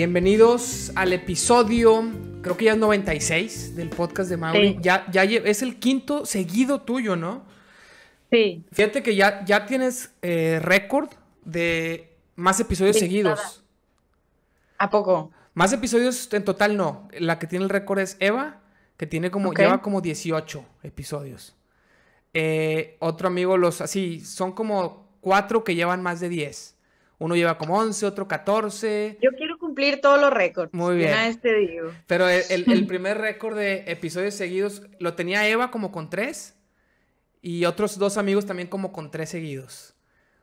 Bienvenidos al episodio, creo que ya es 96 del podcast de Mauri. Ya, es el quinto seguido tuyo, ¿no? Sí. Fíjate que ya, ya tienes eh, récord de más episodios seguidos. ¿A poco? Más episodios en total no. La que tiene el récord es Eva, que tiene como, lleva como 18 episodios. Eh, otro amigo, los así, son como cuatro que llevan más de 10. Uno lleva como 11, otro 14. Yo quiero cumplir todos los récords. Muy bien. Pero el, primer récord de episodios seguidos lo tenía Eva como con tres y otros dos amigos también como con tres seguidos.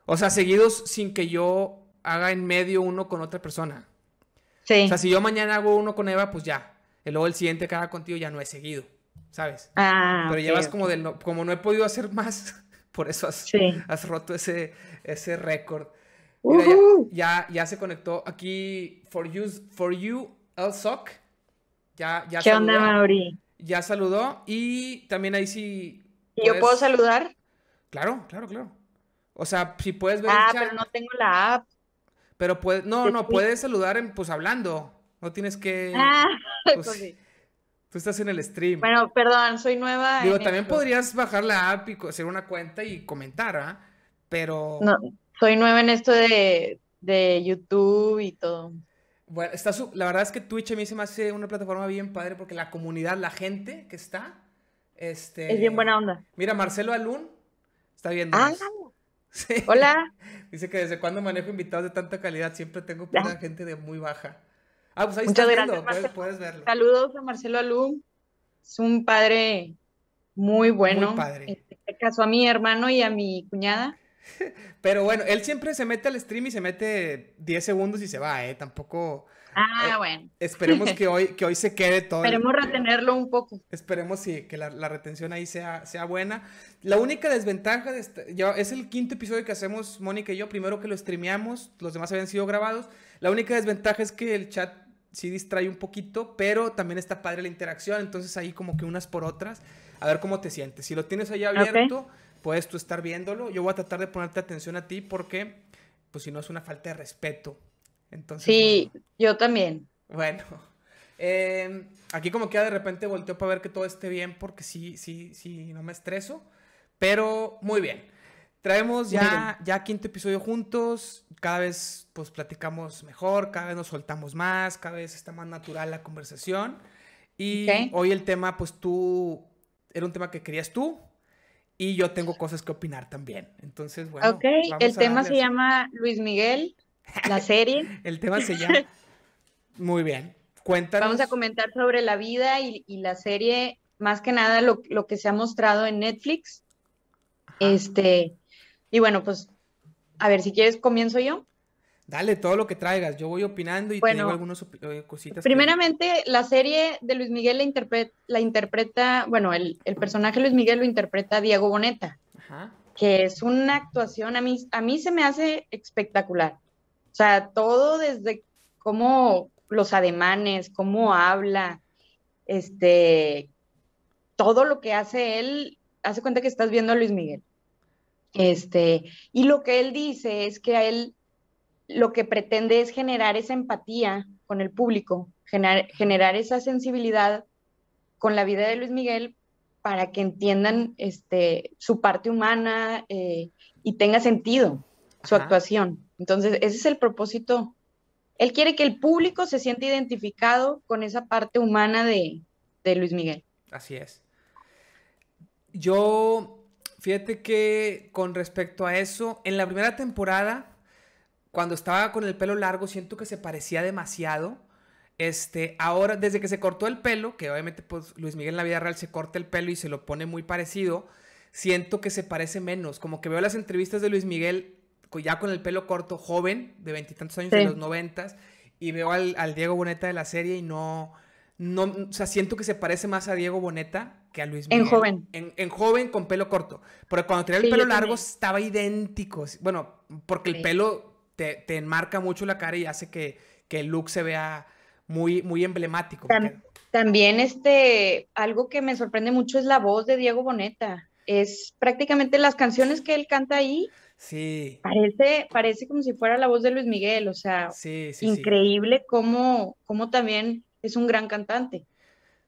O sea, seguidos sin que yo haga en medio uno con otra persona. Sí. O sea, si yo mañana hago uno con Eva, pues ya. Y luego el siguiente que haga contigo ya no es seguido, ¿sabes? Ah, Pero llevas como del... No, como no he podido hacer más, por eso has, has roto ese, ese récord ya, ya, se conectó aquí For You, for you El Soc. Ya, ya saludó, Ya saludó. Y también ahí sí. ¿Yo puedo saludar? Claro, claro, claro. O sea, si puedes ver. Ah, pero no tengo la app. Pero puedes, no, no, puedes saludar pues hablando. No tienes que. Ah, pues, tú estás en el stream. Bueno, perdón, soy nueva. Digo, también podrías bajar la app y hacer una cuenta y comentar, ¿ah? Pero. No, soy nueva en esto de, YouTube y todo. Bueno, está la verdad es que Twitch a mí se me hace una plataforma bien padre porque la comunidad, la gente que está. Este... Es bien buena onda. Mira, Marcelo Alún está viendo. Ah, Hola. Dice que desde cuando manejo invitados de tanta calidad siempre tengo gente de muy baja. Ah, pues ahí Muchas gracias, puedes, verlo. Saludos a Marcelo Alun Es un padre muy bueno. Muy padre. En este, caso a mi hermano y a mi cuñada. Pero bueno, él siempre se mete al stream y se mete 10 segundos y se va, ¿eh? Tampoco. Ah, eh, bueno. Esperemos que hoy, que hoy se quede todo. Esperemos retenerlo un poco. Esperemos, sí, que la, retención ahí sea, sea buena. La única desventaja de este, es el quinto episodio que hacemos Mónica y yo. Primero que lo streameamos, los demás habían sido grabados. La única desventaja es que el chat sí distrae un poquito, pero también está padre la interacción. Entonces ahí como que unas por otras. A ver cómo te sientes. Si lo tienes ahí abierto puedes tú estar viéndolo. Yo voy a tratar de ponerte atención a ti porque, pues si no, es una falta de respeto. Entonces, sí, yo también. Bueno, em, aquí como que de repente volteo para ver que todo esté bien porque sí, sí, sí, no me estreso. Pero muy bien. Traemos ya, ya quinto episodio juntos, cada vez pues platicamos mejor, cada vez nos soltamos más, cada vez está más natural la conversación. Y hoy el tema, pues tú, era un tema que querías tú, y yo tengo cosas que opinar también. Entonces, bueno. Ok, el tema se llama Luis Miguel, la serie. el tema se llama. Muy bien. Cuéntanos. Vamos a comentar sobre la vida y, la serie, más que nada lo, que se ha mostrado en Netflix. Este, y bueno, pues, a ver, si quieres, comienzo yo. Dale todo lo que traigas, yo voy opinando y bueno, tengo algunas eh, cositas. Primeramente, la serie de Luis Miguel la, interpreta, bueno, el, personaje Luis Miguel lo interpreta Diego Boneta, Ajá. que es una actuación, a mí, a mí se me hace espectacular. O sea, todo desde cómo los ademanes, cómo habla, este, todo lo que hace él, hace cuenta que estás viendo a Luis Miguel. Este, y lo que él dice es que a él lo que pretende es generar esa empatía con el público, generar, esa sensibilidad con la vida de Luis Miguel para que entiendan este, su parte humana eh, y tenga sentido su actuación. Entonces, ese es el propósito. Él quiere que el público se sienta identificado con esa parte humana de, de Luis Miguel. Así es. Yo, fíjate que con respecto a eso, en la primera temporada cuando estaba con el pelo largo siento que se parecía demasiado. Este, ahora, desde que se cortó el pelo, que obviamente pues Luis Miguel en la vida real se corta el pelo y se lo pone muy parecido, siento que se parece menos. Como que veo las entrevistas de Luis Miguel ya con el pelo corto, joven, de veintitantos años, en de los noventas, y veo al, Diego Boneta de la serie y no, no, o sea, siento que se parece más a Diego Boneta que a Luis Miguel. En joven. En, joven con pelo corto. Pero cuando tenía el pelo largo estaba idéntico. Bueno, porque el pelo te, enmarca mucho la cara y hace que, que el look se vea muy, muy emblemático. También, este, algo que me sorprende mucho es la voz de Diego Boneta. Es prácticamente las canciones que él canta ahí. Sí. Parece, parece como si fuera la voz de Luis Miguel, o sea, increíble Cómo, también es un gran cantante.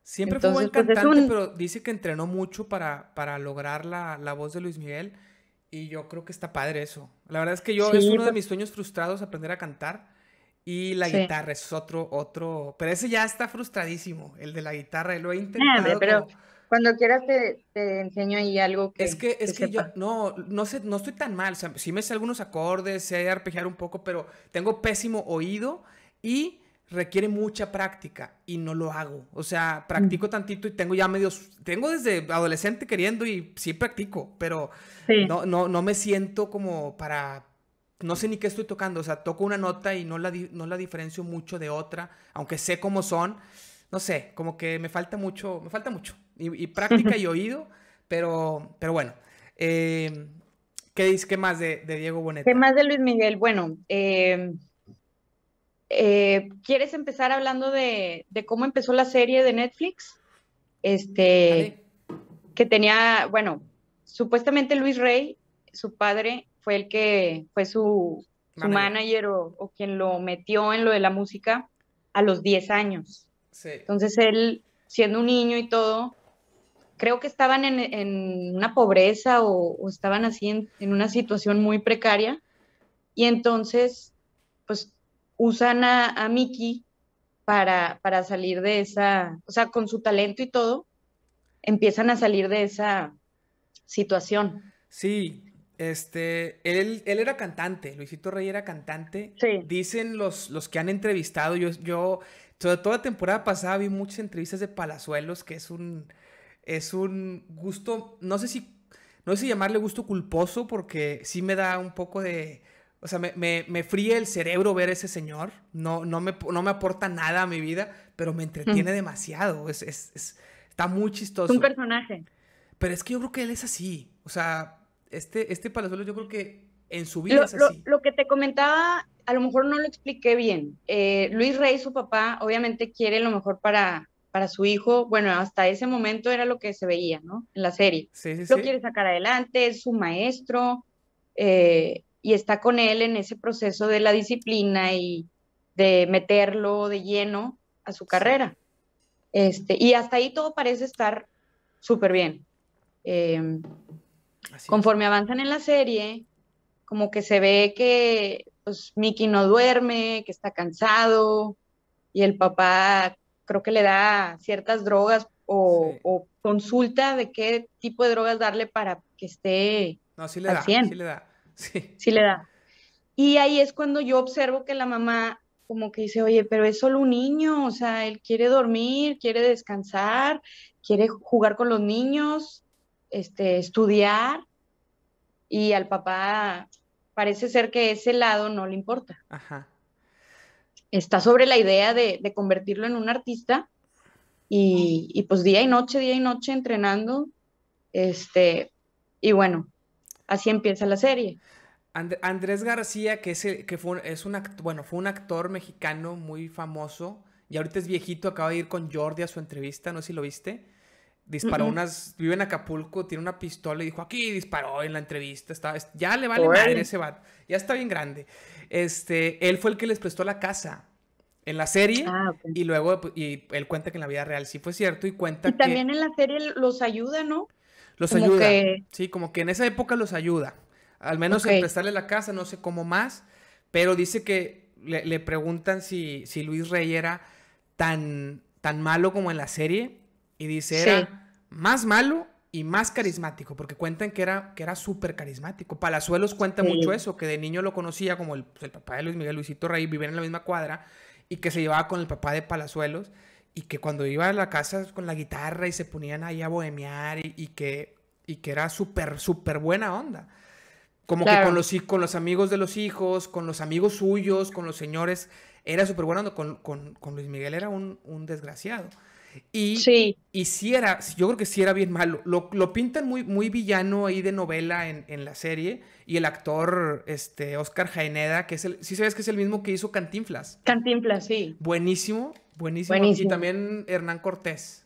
Siempre fue un buen pues, cantante, pero dice que entrenó mucho para, para lograr la, la voz de Luis Miguel. Y yo creo que está padre eso. La verdad es que yo es uno de pues mis sueños frustrados aprender a cantar. Y la guitarra es otro, otro. Pero ese ya está frustradísimo, el de la guitarra. Lo he intentado. pero cuando quieras te, te, enseño ahí algo que. Es que, es que, yo no, no sé, no estoy tan mal. O sea, sí me sé algunos acordes, sé arpejar un poco, pero tengo pésimo oído y requiere mucha práctica y no lo hago. O sea, practico tantito y tengo ya medios, tengo desde adolescente queriendo y sí practico, pero No, no, no me siento como para, no sé ni qué estoy tocando. O sea, toco una nota y no la, no la diferencio mucho de otra, aunque sé cómo son. No sé, como que me falta mucho, me falta mucho. Y, práctica y oído, pero, pero bueno. Eh, ¿Qué ¿Qué más de, Diego Boneta? ¿Qué más de Luis Miguel? Bueno, eh, eh, ¿quieres empezar hablando de, cómo empezó la serie de Netflix? Este, que tenía, bueno, supuestamente Luis Rey, su padre, fue el que fue su, su manager, o, quien lo metió en lo de la música a los 10 años. Sí. Entonces él, siendo un niño y todo, creo que estaban en, una pobreza o, estaban así en, una situación muy precaria. Y entonces usan a, Miki para, para salir de esa, o sea, con su talento y todo, empiezan a salir de esa situación. Sí, este, él, era cantante, Luisito Rey era cantante. Dicen los, los que han entrevistado, yo, yo, toda, toda la temporada pasada vi muchas entrevistas de Palazuelos, que es un, es un gusto, no sé si, no sé si llamarle gusto culposo, porque sí me da un poco de, o sea, me, me, fríe el cerebro ver a ese señor. No, no, me, no me aporta nada a mi vida, pero me entretiene demasiado. Es, es, está muy chistoso. Un personaje. Pero es que yo creo que él es así. O sea, este, este Palazuelo yo creo que en su vida lo, es así. Lo, que te comentaba, a lo mejor no lo expliqué bien. Eh, Luis Rey, su papá, obviamente quiere lo mejor para, para su hijo. Bueno, hasta ese momento era lo que se veía, ¿no? En la serie. Sí, sí, lo quiere sacar adelante, es su maestro. Eh, y está con él en ese proceso de la disciplina y de meterlo de lleno a su carrera. Este, y hasta ahí todo parece estar súper bien. Em, conforme avanzan en la serie, como que se ve que pues, Mickey no duerme, que está cansado y el papá creo que le da ciertas drogas o, consulta de qué tipo de drogas darle para que esté no, le da. Sí. le da. Y ahí es cuando yo observo que la mamá como que dice, oye, pero es solo un niño, o sea, él quiere dormir, quiere descansar, quiere jugar con los niños, este, estudiar, y al papá parece ser que ese lado no le importa. Está sobre la idea de, convertirlo en un artista y, y, pues día y noche, día y noche entrenando, este, y bueno, así empieza la serie. Andrés García, que es, que fue, un, es un, bueno, fue un actor mexicano muy famoso y ahorita es viejito, acaba de ir con Jordi a su entrevista, no sé si lo viste. Disparó unas, vive en Acapulco, tiene una pistola y dijo, aquí disparó en la entrevista, ya le vale bueno. ese vato, ya está bien grande. Este, él fue el que les prestó la casa en la serie ah, y luego pues, y él cuenta que en la vida real sí fue cierto y cuenta también en la serie los ayuda, ¿no? Los ayuda. Sí, como que en esa época los ayuda. Al menos al en prestarle la casa, no sé cómo más. Pero dice que le, preguntan si, Luis Rey era tan, tan malo como en la serie. Y dice, era más malo y más carismático, porque cuentan que era, que era súper carismático. Palazuelos cuenta mucho eso, que de niño lo conocía como el, el papá de Luis Miguel, Luisito Rey, vivía en la misma cuadra y que se llevaba con el papá de Palazuelos y que cuando iba a la casa con la guitarra y se ponían ahí a bohemiar y, que, y que era súper, súper buena onda. Como que con los, con los amigos de los hijos, con los amigos suyos, con los señores, era súper buena onda. Con, con, Luis Miguel era un, un desgraciado. Y, sí. y sí era, yo creo que sí era bien malo. Lo, lo pintan muy, muy villano ahí de novela en, en, la serie. Y el actor, este, Oscar Jaeneda, que es el, si sabes que es el mismo que hizo Cantinflas. Cantinflas, sí. Buenísimo. Buenísimo. Y también Hernán Cortés,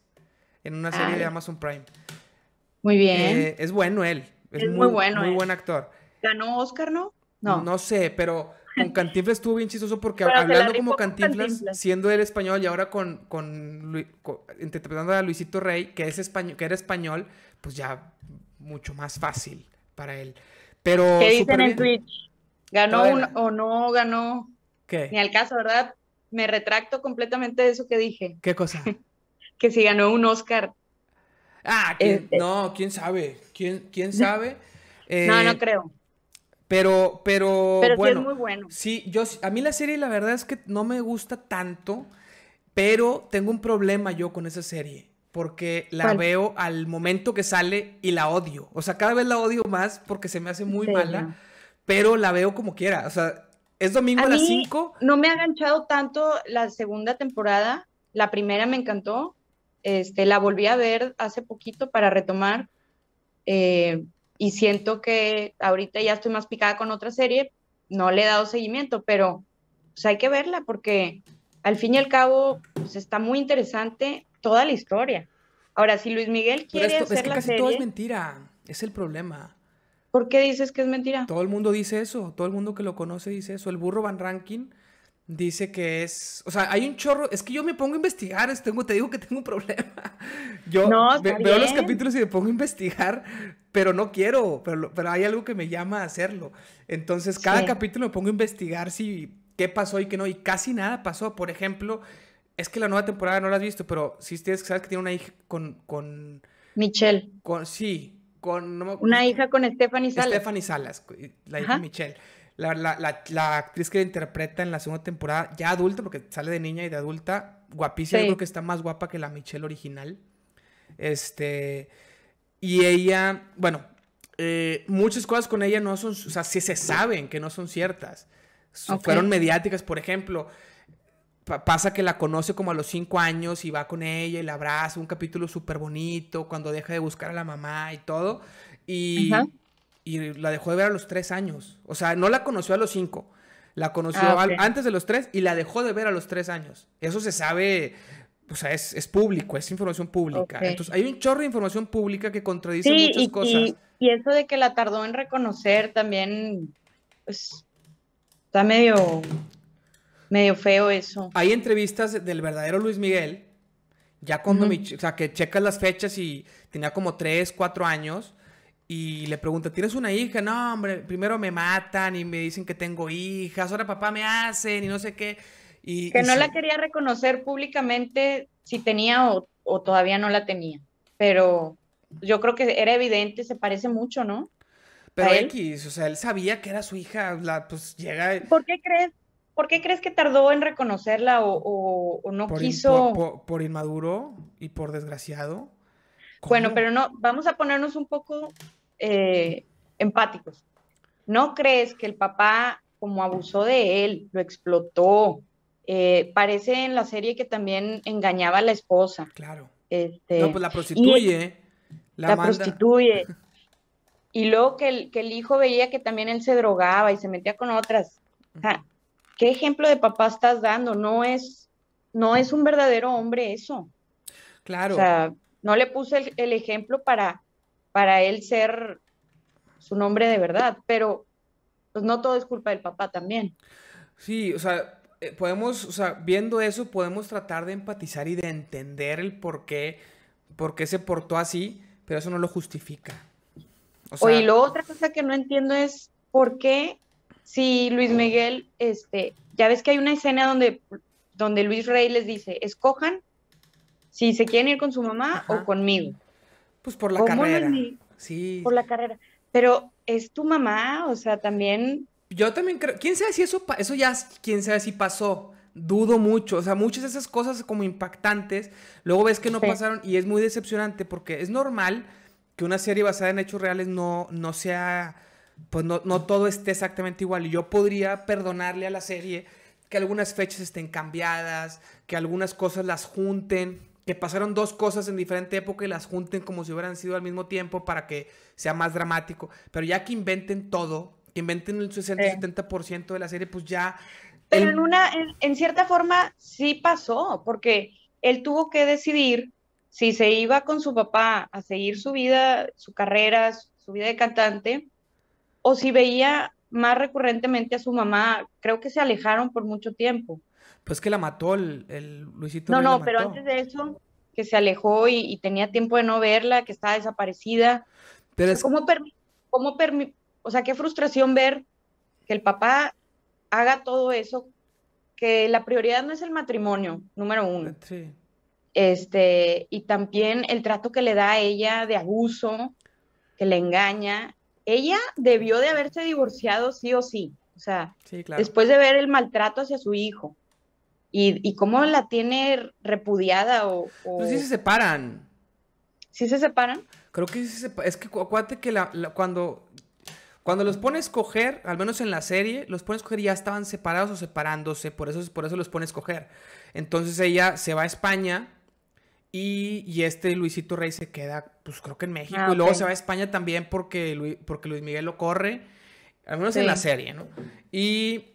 en una serie de ah. Amazon Prime. Muy bien. Eh, es bueno él. Es, muy, bueno. Muy buen actor. ¿Ganó Oscar, no? No. No sé, pero con Cantinflas estuvo bien chistoso porque hablando como Cantinflas, siendo él español y ahora con, con, interpretando a Luisito Rey, que, es español, que era español, pues ya mucho más fácil para él. Pero ¿Qué en Twitch? ¿Ganó o no ganó? ¿Qué? Ni al caso, ¿verdad? me retracto completamente de eso que dije. ¿Qué cosa? que si ganó un Oscar. Ah, este. no, quién sabe, quién, quién sabe. Eh, no, no creo. Pero, pero, bueno, sí es muy bueno. Sí, yo, a mí la serie la verdad es que no me gusta tanto, pero tengo un problema yo con esa serie porque la veo al momento que sale y la odio. O sea, cada vez la odio más porque se me hace muy mala, pero la veo como quiera. O sea, ¿Es domingo a, las 5? No me ha enganchado tanto la segunda temporada. La primera me encantó. Este, la volví a ver hace poquito para retomar. Eh, y siento que ahorita ya estoy más picada con otra serie. No le he dado seguimiento, pero pues, hay que verla porque al fin y al cabo pues, está muy interesante toda la historia. Ahora, si Luis Miguel quiere. hacer la casi todo es mentira. Es el problema. ¿Por qué dices que es mentira? Todo el mundo dice eso, todo el mundo que lo conoce dice eso. El burro Van Ranking dice que es, o sea, hay un chorro, es que yo me pongo a investigar, te digo que tengo un problema. Yo veo los capítulos y me pongo a investigar, pero no quiero, pero, pero hay algo que me llama a hacerlo. Entonces, cada capítulo me pongo a investigar si qué pasó y qué no, y casi nada pasó. Por ejemplo, es que la nueva temporada no la has visto, pero sí tienes que saber que tiene una hija con... con Michelle. Con, sí, una hija con Stephanie Salas. Stephanie Salas, la hija Michelle. La, actriz que interpreta en la segunda temporada, ya adulta, porque sale de niña y de adulta, guapísima, yo creo que está más guapa que la Michelle original. Este, y ella, bueno, eh, muchas cosas con ella no son, o sea, sí se saben que no son ciertas. Fueron mediáticas, por ejemplo, pasa que la conoce como a los cinco años y va con ella y la abraza, un capítulo súper bonito, cuando deja de buscar a la mamá y todo. Y, y la dejó de ver a los tres años. O sea, no la conoció a los cinco. La conoció ah, antes de los tres y la dejó de ver a los tres años. Eso se sabe, o sea, es, público, es información pública. Entonces, hay un chorro de información pública que contradice muchas cosas. Y, y, eso de que la tardó en reconocer también, pues, está medio Medio feo eso. Hay entrevistas del verdadero Luis Miguel, ya cuando o sea, que checas las fechas y tenía como 3, 4 años y le pregunta, ¿tienes una hija? No, hombre, primero me matan y me dicen que tengo hijas, ahora papá me hacen y no sé qué. que no la quería reconocer públicamente si tenía o, o todavía no la tenía, pero yo creo que era evidente, se parece mucho, ¿no? Pero X, o sea, él sabía que era su hija, la, pues llega... ¿Por qué crees ¿Por qué crees que tardó en reconocerla o, no quiso? por, inmaduro y por desgraciado. Bueno, pero no, vamos a ponernos un poco eh, empáticos. ¿No crees que el papá, como abusó de él, lo explotó? Eh, parece en la serie que también engañaba a la esposa. Claro. Este, no, pues la prostituye. La, prostituye. Y luego que el, que el hijo veía que también él se drogaba y se metía con otras. ¿Qué ejemplo de papá estás dando? No es, no es un verdadero hombre eso. Claro. O sea, no le puse el, ejemplo para, para él ser su nombre de verdad, pero pues no todo es culpa del papá también. Sí, o sea, eh, podemos, o sea, viendo eso podemos tratar de empatizar y de entender el por qué, por qué se portó así, pero eso no lo justifica. O Oye, y lo otra cosa que no entiendo es por qué Sí, Luis Miguel, este, ya ves que hay una escena donde, donde Luis Rey les dice, escojan si se quieren ir con su mamá o conmigo. Pues por la carrera. Sí. Por la carrera. Pero es tu mamá, o sea, también. Yo también creo. ¿Quién sabe si eso, eso ya, quién sabe si pasó? Dudo mucho, o sea, muchas de esas cosas como impactantes, luego ves que no pasaron y es muy decepcionante porque es normal que una serie basada en hechos reales no, no sea pues no, todo esté exactamente igual. Y yo podría perdonarle a la serie que algunas fechas estén cambiadas, que algunas cosas las junten, que pasaron dos cosas en diferente época y las junten como si hubieran sido al mismo tiempo para que sea más dramático. Pero ya que inventen todo, que inventen el 60-70% de la serie, pues ya... Pero en una, en, cierta forma sí pasó, porque él tuvo que decidir si se iba con su papá a seguir su vida, su carrera, su vida de cantante, o si veía más recurrentemente a su mamá, creo que se alejaron por mucho tiempo. Pues que la mató el, Luisito. No, no, pero antes de eso, que se alejó y, tenía tiempo de no verla, que estaba desaparecida. Pero ¿Cómo, o sea, qué frustración ver que el papá haga todo eso, que la prioridad no es el matrimonio, número uno. Eh, sí. Este, y también el trato que le da a ella de abuso, que le engaña, ella debió de haberse divorciado sí o sí, o sea, después de ver el maltrato hacia su hijo. Y, cómo la tiene repudiada o, o... Pues sí se separan. ¿Sí se separan? Creo que sí se separan. Es que acuérdate que cuando, cuando los pone a escoger, al menos en la serie, los pone a escoger ya estaban separados o separándose, por eso, por eso los pone a escoger. Entonces ella se va a España y, este Luisito Rey se queda, pues creo que en México. Ah, y luego se va a España también porque Luis, porque Luis Miguel lo corre. Al menos en la serie, ¿no? Y,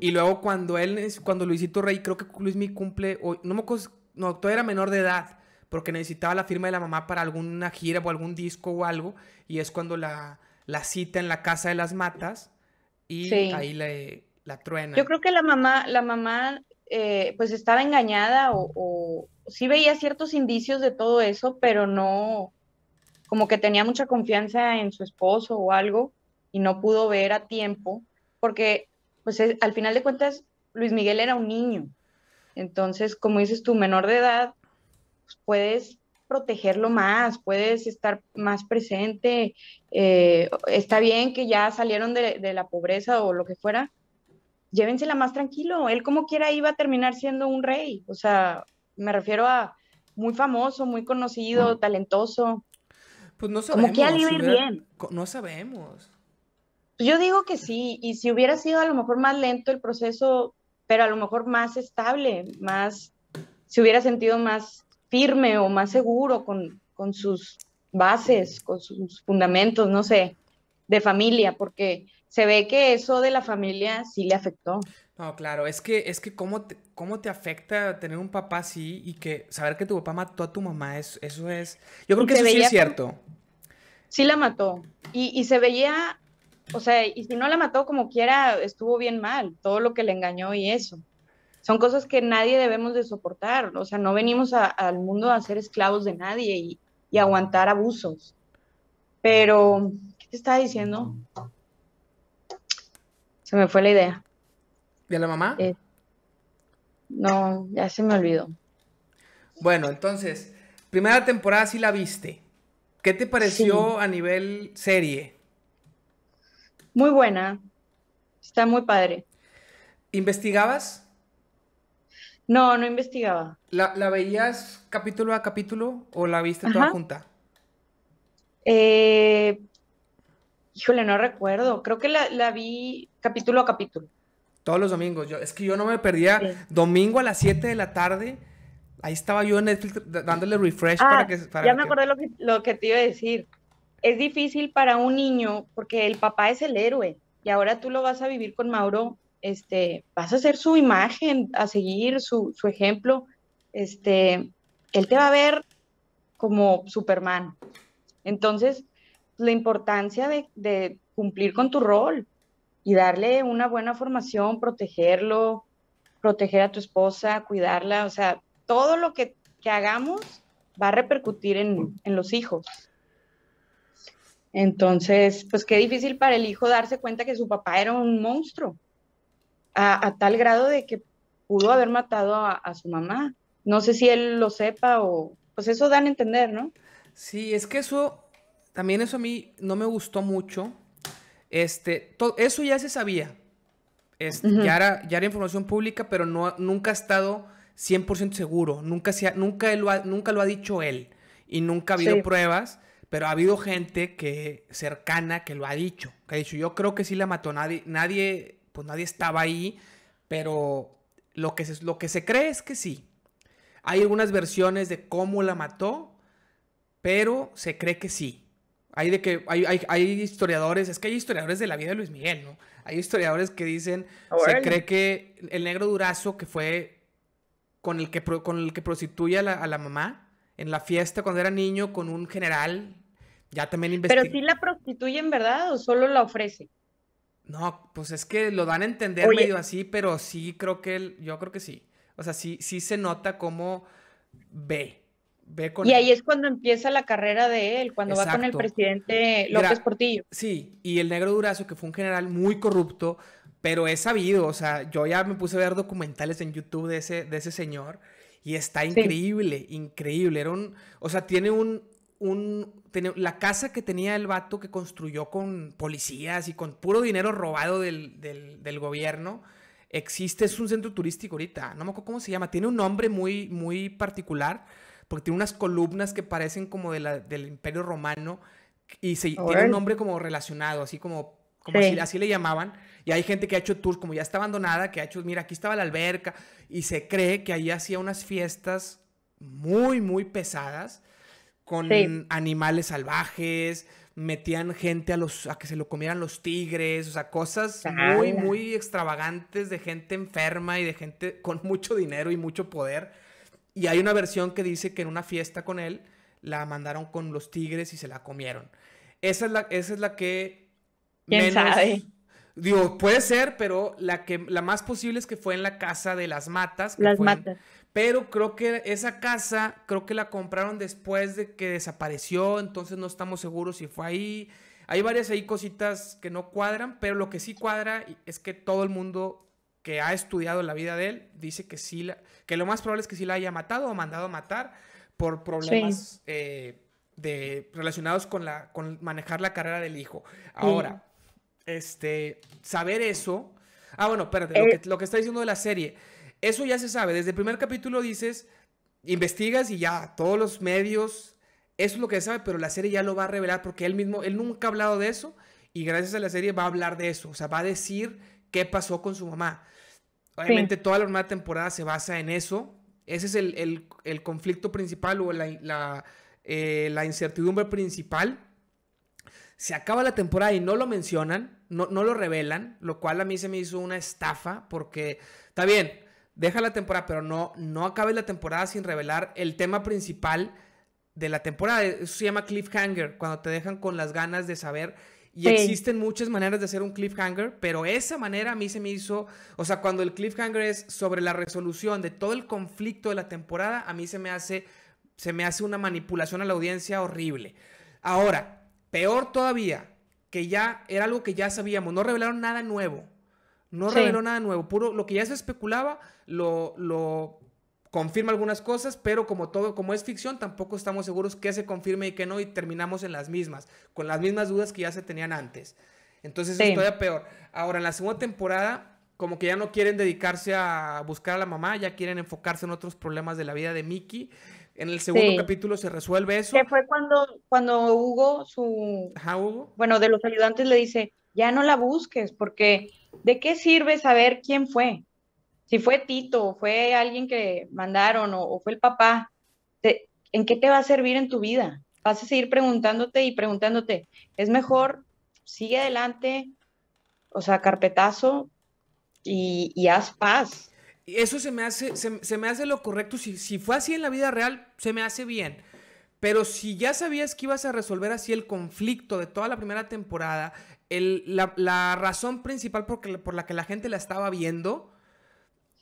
luego cuando él es, cuando Luisito Rey, creo que Luis Miguel cumple, no me acuerdo, no, todavía era menor de edad, porque necesitaba la firma de la mamá para alguna gira o algún disco o algo. Y es cuando la, cita en la casa de las matas y ahí le, la truena. Yo creo que la mamá, la mamá eh, pues estaba engañada o sí veía ciertos indicios de todo eso, pero no, como que tenía mucha confianza en su esposo o algo y no pudo ver a tiempo, porque pues al final de cuentas Luis Miguel era un niño. Entonces, como dices tu menor de edad, pues, puedes protegerlo más, puedes estar más presente. Eh, está bien que ya salieron de, de, la pobreza o lo que fuera, llévensela más tranquilo. Él como quiera iba a terminar siendo un rey, o sea, me refiero a muy famoso, muy conocido, talentoso. Pues no sabemos. Como que vivir bien. No sabemos. Pues yo digo que sí, y si hubiera sido a lo mejor más lento el proceso, pero a lo mejor más estable, más, se hubiera sentido más firme o más seguro con, con sus bases, con sus fundamentos, no sé, de familia, porque se ve que eso de la familia sí le afectó claro, es que, es que cómo te, cómo te afecta tener un papá así y que saber que tu papá mató a tu mamá, eso, eso es. Yo creo que eso sí es cierto. Sí la mató. Y, se veía, o sea, y si no la mató como quiera, estuvo bien mal, todo lo que le engañó y eso. Son cosas que nadie debemos de soportar. O sea, no venimos al mundo a ser esclavos de nadie y, y aguantar abusos. Pero, ¿qué te estaba diciendo? Se me fue la idea. ¿De la mamá? Eh, no, ya se me olvidó. Bueno, entonces, primera temporada sí la viste. ¿Qué te pareció a nivel serie? Muy buena. Está muy padre. ¿Investigabas? No, no investigaba. ¿La, veías capítulo a capítulo o la viste toda junta? Eh, híjole, no recuerdo. Creo que la vi capítulo a capítulo. Todos los domingos. Yo, es que yo no me perdía. Domingo a las 7 de la tarde. Ahí estaba yo en Netflix dándole refresh ah, para que. Para ya me acordé lo que, lo que te iba a decir. Es difícil para un niño porque el papá es el héroe y ahora tú lo vas a vivir con Mauro. Este, vas a ser su imagen, a seguir su, su ejemplo. Este, él te va a ver como Superman. Entonces, la importancia de, de cumplir con tu rol, y darle una buena formación, protegerlo, proteger a tu esposa, cuidarla, o sea, todo lo que, hagamos va a repercutir en, los hijos. Entonces, pues qué difícil para el hijo darse cuenta que su papá era un monstruo, a, tal grado de que pudo haber matado a, a, su mamá. No sé si él lo sepa o, pues eso dan a entender, ¿no? Sí, es que eso, también eso a mí no me gustó mucho, este, eso ya se sabía. ya, era, información pública, pero no, nunca ha estado 100% seguro. Nunca, se nunca, lo ha, nunca lo ha dicho él. Y nunca ha habido pruebas, pero ha habido gente que cercana que lo ha dicho. Que ha dicho, yo creo que sí la mató. Nadie, nadie pues nadie estaba ahí, pero lo que lo que se cree es que sí. Hay algunas versiones de cómo la mató, pero se cree que sí. Hay de que hay, hay, historiadores, es que hay historiadores de la vida de Luis Miguel, ¿no? Hay historiadores que dicen, se cree que el negro Durazo, que fue con el que, con el que prostituye a la, mamá en la fiesta cuando era niño con un general, ya también investiga. Pero sí la prostituye en verdad o solo la ofrece. No, pues es que lo dan a entender medio así, pero sí creo que, yo creo que sí. O sea, sí, sí se nota cómo ve y ahí es cuando empieza la carrera de él, cuando va con el presidente López Portillo. Sí, y el negro Durazo, que fue un general muy corrupto, pero es sabido, o sea, yo ya me puse a ver documentales en YouTube de ese, de ese señor y está increíble, increíble. Era un, o sea, tiene un, un, la casa que tenía el vato que construyó con policías y con puro dinero robado del, del, del gobierno existe, es un centro turístico ahorita, no me acuerdo cómo se llama, tiene un nombre muy, muy particular, porque tiene unas columnas que parecen como de la, del Imperio Romano y se, tiene un nombre como relacionado, así como, como así, le llamaban. Y hay gente que ha hecho tours, como ya está abandonada, que ha hecho, mira, aquí estaba la alberca y se cree que ahí hacía unas fiestas muy, muy pesadas con animales salvajes, metían gente a los a que se lo comieran los tigres, o sea, cosas muy muy extravagantes de gente enferma y de gente con mucho dinero y mucho poder y hay una versión que dice que en una fiesta con él la mandaron con los tigres y se la comieron. Esa es la, esa es la que... ¿Quién menos, Digo, puede ser, pero la, que, la más posible es que fue en la casa de las matas. Las matas. pero creo que esa casa, creo que la compraron después de que desapareció, entonces no estamos seguros si fue ahí. Hay varias ahí cositas que no cuadran, pero lo que sí cuadra es que todo el mundo que ha estudiado la vida de él, dice que sí, que lo más probable es que sí la haya matado o mandado a matar por problemas eh, de, relacionados con, la, con manejar la carrera del hijo. Ahora, este, saber eso. Ah, bueno, espérate, lo, eh. que, lo que está diciendo de la serie, eso ya se sabe. Desde el primer capítulo dices, investigas y ya, todos los medios, eso es lo que se sabe, pero la serie ya lo va a revelar porque él mismo, él nunca ha hablado de eso y gracias a la serie va a hablar de eso, o sea, va a decir qué pasó con su mamá. Obviamente toda la nueva temporada se basa en eso. Ese es el, conflicto principal o eh, la, incertidumbre principal. Se acaba la temporada y no lo mencionan, no, no lo revelan, lo cual a mí se me hizo una estafa porque está bien, deja la temporada, pero no, no acabes la temporada sin revelar el tema principal de la temporada. Eso se llama cliffhanger, cuando te dejan con las ganas de saber y existen muchas maneras de hacer un cliffhanger, pero esa manera a mí se me hizo, o sea, cuando el cliffhanger es sobre la resolución de todo el conflicto de la temporada, a mí se me hace, se me hace una manipulación a la audiencia horrible. Ahora, peor todavía, que ya era algo que ya sabíamos, no revelaron nada nuevo, no reveló nada nuevo, puro lo que ya se especulaba, lo confirma algunas cosas, pero como todo, como es ficción, tampoco estamos seguros qué se confirme y qué no, y terminamos en las mismas, con las mismas dudas que ya se tenían antes. Entonces es todavía peor. Ahora, en la segunda temporada, como que ya no quieren dedicarse a buscar a la mamá, ya quieren enfocarse en otros problemas de la vida de Mickey. En el segundo capítulo se resuelve eso. Que fue cuando, cuando Hugo, su. Hugo. Bueno, de los ayudantes le dice: Ya no la busques, porque ¿de qué sirve saber quién fue? si fue Tito fue alguien que mandaron o, fue el papá, ¿en qué te va a servir en tu vida? Vas a seguir preguntándote y preguntándote, es mejor, sigue adelante, o sea, carpetazo y, haz paz. Eso se me hace, me hace lo correcto. Si, fue así en la vida real, se me hace bien. Pero si ya sabías que ibas a resolver así el conflicto de toda la primera temporada, el, la, razón principal por, la que la gente la estaba viendo,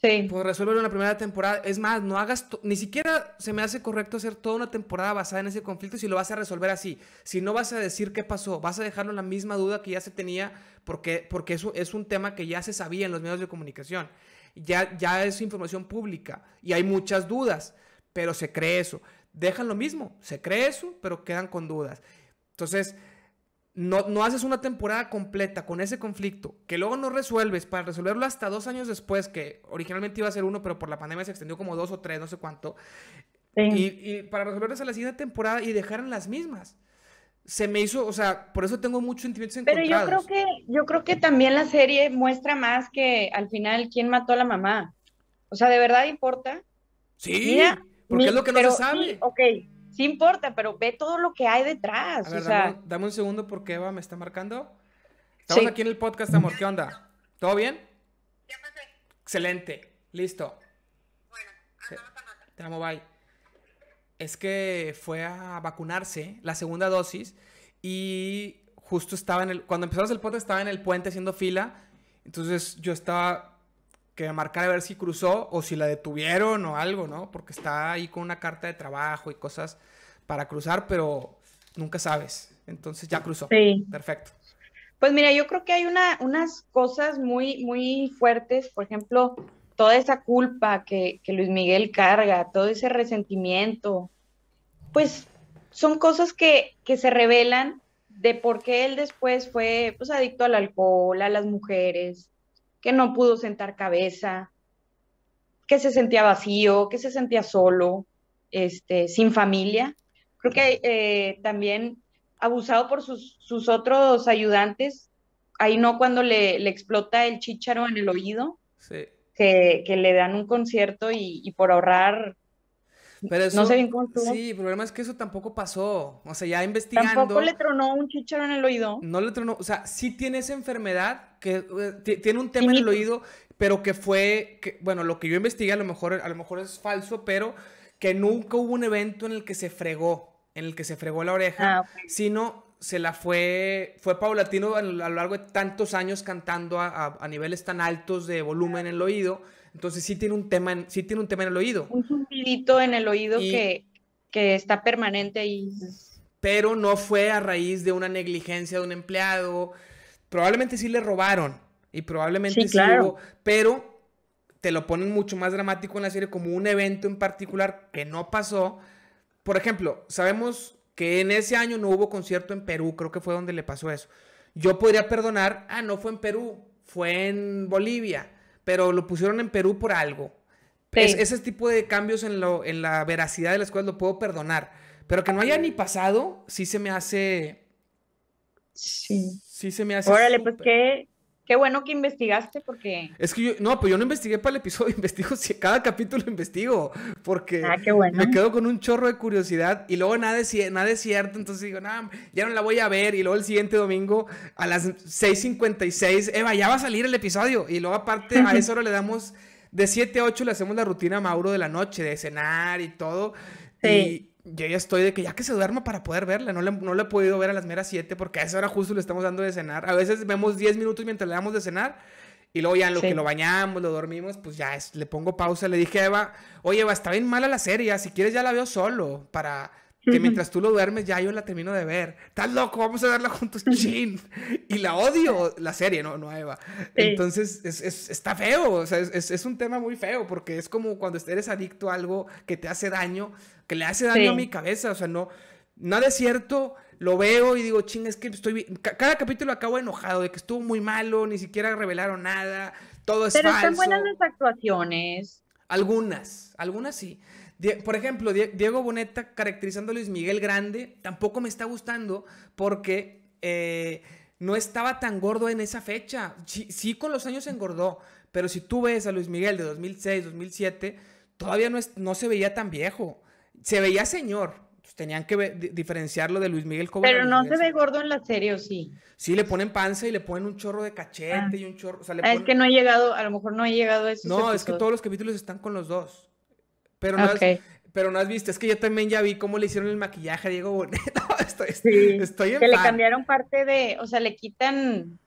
Sí. Por resolver una primera temporada. Es más, no hagas. Ni siquiera se me hace correcto hacer toda una temporada basada en ese conflicto si lo vas a resolver así. Si no vas a decir qué pasó, vas a dejarlo en la misma duda que ya se tenía, porque, porque eso es un tema que ya se sabía en los medios de comunicación. Ya, ya es información pública y hay muchas dudas, pero se cree eso. Dejan lo mismo, se cree eso, pero quedan con dudas. Entonces, no, haces una temporada completa con ese conflicto, que luego no resuelves para resolverlo hasta dos años después, que originalmente iba a ser uno, pero por la pandemia se extendió como dos o tres, no sé cuánto, y, para resolverlo hasta la siguiente temporada y dejar en las mismas. Se me hizo, o sea, por eso tengo muchos sentimientos encontrados. Pero yo creo que, yo creo que también la serie muestra más que al final quién mató a la mamá. O sea, ¿de verdad importa? Sí, porque es lo que no se sabe. ok, sí importa, pero ve todo lo que hay detrás. o sea... dame, un segundo porque Eva me está marcando. Estamos aquí en el podcast, amor. ¿Qué onda? ¿Todo bien? Ya pasé. Excelente. Listo. Bueno, ah, te amo, bye. Es que fue a vacunarse la segunda dosis y justo estaba en el. Cuando empezamos el podcast, estaba en el puente haciendo fila. Entonces yo estaba que marcar a ver si cruzó o si la detuvieron o algo, ¿no? Porque está ahí con una carta de trabajo y cosas para cruzar, pero nunca sabes. Entonces ya cruzó. Sí. Perfecto. Pues mira, yo creo que hay unas cosas muy, muy fuertes, por ejemplo, toda esa culpa que, Luis Miguel carga, todo ese resentimiento, pues son cosas que, que se revelan de por qué él después fue pues, adicto al alcohol, a las mujeres, que no pudo sentar cabeza, que se sentía vacío, que se sentía solo, este, sin familia. Creo que eh, también abusado por sus, otros ayudantes, ahí no cuando le, explota el chícharo en el oído, que, le dan un concierto y, y por ahorrar pero eso, no sé bien Sí, el problema es que eso tampoco pasó. O sea, ya investigando. Tampoco le tronó un chicharro en el oído. No le tronó. O sea, sí tiene esa enfermedad, que eh, tiene un tema en el oído, pero que fue. Que, bueno, lo que yo investigué a lo, mejor, a lo mejor es falso, pero que nunca hubo un evento en el que se fregó, en el que se fregó la oreja, ah, sino se la fue, fue paulatino a lo largo de tantos años cantando a, a, a niveles tan altos de volumen en el oído entonces sí tiene un tema en, tiene un tema en el oído. Un zumbidito en el oído que, que está permanente ahí. Pero no fue a raíz de una negligencia de un empleado. Probablemente sí le robaron y probablemente sí, hubo, pero te lo ponen mucho más dramático en la serie como un evento en particular que no pasó. Por ejemplo, sabemos que en ese año no hubo concierto en Perú, creo que fue donde le pasó eso. Yo podría perdonar, ah, no fue en Perú, fue en Bolivia pero lo pusieron en Perú por algo. Es, ese tipo de cambios en, lo, en la veracidad de las cosas lo puedo perdonar. Pero que no haya ni pasado, sí se me hace. Sí. Sí se me hace. Órale, pues qué, Qué bueno que investigaste porque... Es que yo, no, pues yo no investigué para el episodio, investigo, cada capítulo investigo, porque ah, me quedo con un chorro de curiosidad y luego nada es, nada cierto, entonces digo, nada, ya no la voy a ver y luego el siguiente domingo a las 6.56, Eva, ya va a salir el episodio y luego aparte a esa hora le damos, de 7 a 8 le hacemos la rutina a Mauro de la noche, de cenar y todo. Y, yo ya estoy de que ya que se duerma para poder verla. No le, no le he podido ver a las meras 7 porque a esa hora justo le estamos dando de cenar. A veces vemos 10 minutos mientras le damos de cenar. Y luego ya lo que lo bañamos, lo dormimos, pues ya es, le pongo pausa. Le dije a Eva, oye Eva, está bien mala la serie, ah, si quieres ya la veo solo para que mientras tú lo duermes ya yo la termino de ver. Estás loco, vamos a verla juntos, chin. Y la odio, la serie, no, no Eva. Entonces, es, es, está feo, o sea, es, es, un tema muy feo, porque es como cuando eres adicto a algo que te hace daño, que le hace daño a mi cabeza, o sea, no, nada es cierto. Lo veo y digo, ching, es que estoy. Cada capítulo acabo enojado de que estuvo muy malo, ni siquiera revelaron nada, todo es Pero falso. Pero están buenas las actuaciones. Algunas, algunas sí por ejemplo, Diego Boneta caracterizando a Luis Miguel grande, tampoco me está gustando porque eh, no estaba tan gordo en esa fecha. Sí, con los años engordó, pero si tú ves a Luis Miguel de 2006, 2007, todavía no, no se veía tan viejo. Se veía señor, tenían que diferenciarlo de Luis Miguel como. Pero no se ve gordo en la serie, sí? Sí, le ponen panza y le ponen un chorro de cachete ah. y un chorro... Ah, es que no he llegado, a lo mejor no he llegado a eso. No, es que todos los capítulos están con los dos. Pero no, has, pero visto, es que yo también ya vi cómo le hicieron el maquillaje a Diego Boneto estoy, estoy Que le cambiaron parte de, o sea, le quitan,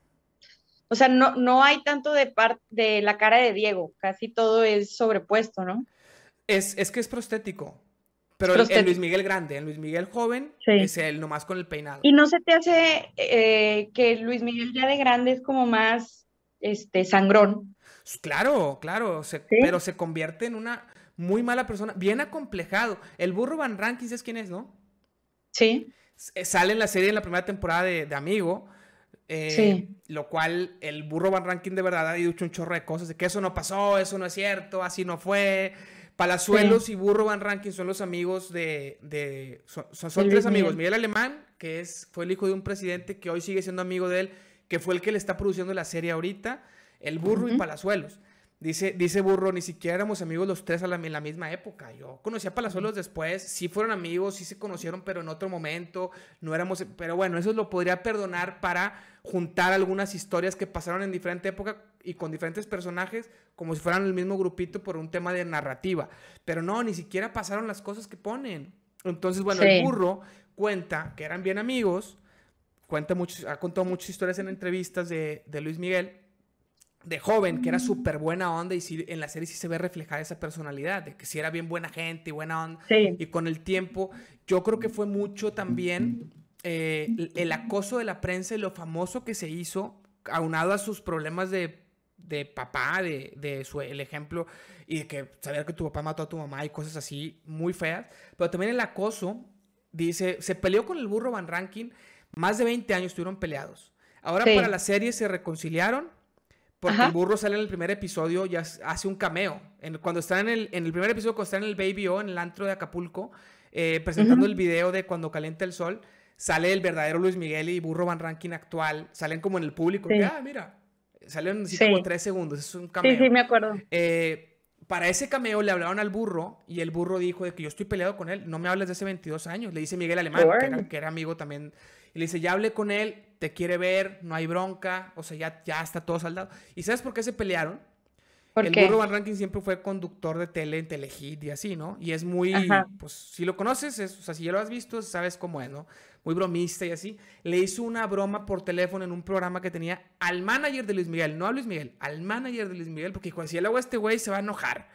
o sea, no, no hay tanto de, de la cara de Diego, casi todo es sobrepuesto, ¿no? Es, que es prostético. Pero en Luis Miguel grande, en Luis Miguel joven, es el nomás con el peinado. ¿Y no se te hace eh, que Luis Miguel ya de grande es como más este sangrón? Claro, claro, pero se convierte en una muy mala persona, bien acomplejado. El burro Van Rankin, ¿sabes quién es, no? Sí. Eh, sale en la serie en la primera temporada de, Amigo. Eh, sí. Lo cual el burro Van Rankin de verdad ha dicho un chorro de cosas, de que eso no pasó, eso no es cierto, así no fue. Palazuelos y Burro Van Rankin son los amigos de... son, tres amigos. Miguel. Alemán, que es, fue el hijo de un presidente que hoy sigue siendo amigo de él, que fue el que le está produciendo la serie ahorita. El Burro y Palazuelos. Dice, Burro, ni siquiera éramos amigos los tres a la, en la misma época. Yo conocí a Palazuelos después, sí fueron amigos, sí se conocieron, pero en otro momento. No éramos. Pero bueno, eso lo podría perdonar para juntar algunas historias que pasaron en diferente época y con diferentes personajes, como si fueran el mismo grupito por un tema de narrativa. Pero no, ni siquiera pasaron las cosas que ponen. Entonces, bueno, el Burro cuenta que eran bien amigos, cuenta ha contado muchas historias en entrevistas de, de Luis Miguel de joven, que era mm. súper buena onda y en la serie sí se ve reflejada esa personalidad, de que sí era bien buena gente y buena onda. Y con el tiempo, yo creo que fue mucho también eh, el, acoso de la prensa y lo famoso que se hizo, aunado a sus problemas de, papá, de, de, su, el ejemplo, y de que saber que tu papá mató a tu mamá y cosas así muy feas, pero también el acoso, dice, se peleó con el burro Van Rankin, más de 20 años estuvieron peleados. Ahora para la serie se reconciliaron porque el burro sale en el primer episodio y hace un cameo. En, cuando está en el, primer episodio, cuando está en el Baby O, en el antro de Acapulco, eh, presentando el video de Cuando Calienta el Sol, sale el verdadero Luis Miguel y Burro Van Ranking actual. Salen como en el público. ah, mira. Salen así como tres segundos. Es un cameo. Sí, sí, me acuerdo. Eh, para ese cameo le hablaron al burro y el burro dijo de que yo estoy peleado con él, no me hables de hace 22 años. Le dice Miguel Alemán, que era, amigo también. le dice, ya hablé con él, te quiere ver, no hay bronca, o sea, ya, ya está todo saldado. ¿Y sabes por qué se pelearon? el qué? Van Ranking siempre fue conductor de tele en Telehit y así, ¿no? Y es muy, pues si lo conoces, o sea, si ya lo has visto, sabes cómo es, ¿no? Muy bromista y así. Le hizo una broma por teléfono en un programa que tenía al manager de Luis Miguel, no a Luis Miguel, al manager de Luis Miguel, porque cuando si él hago este güey se va a enojar.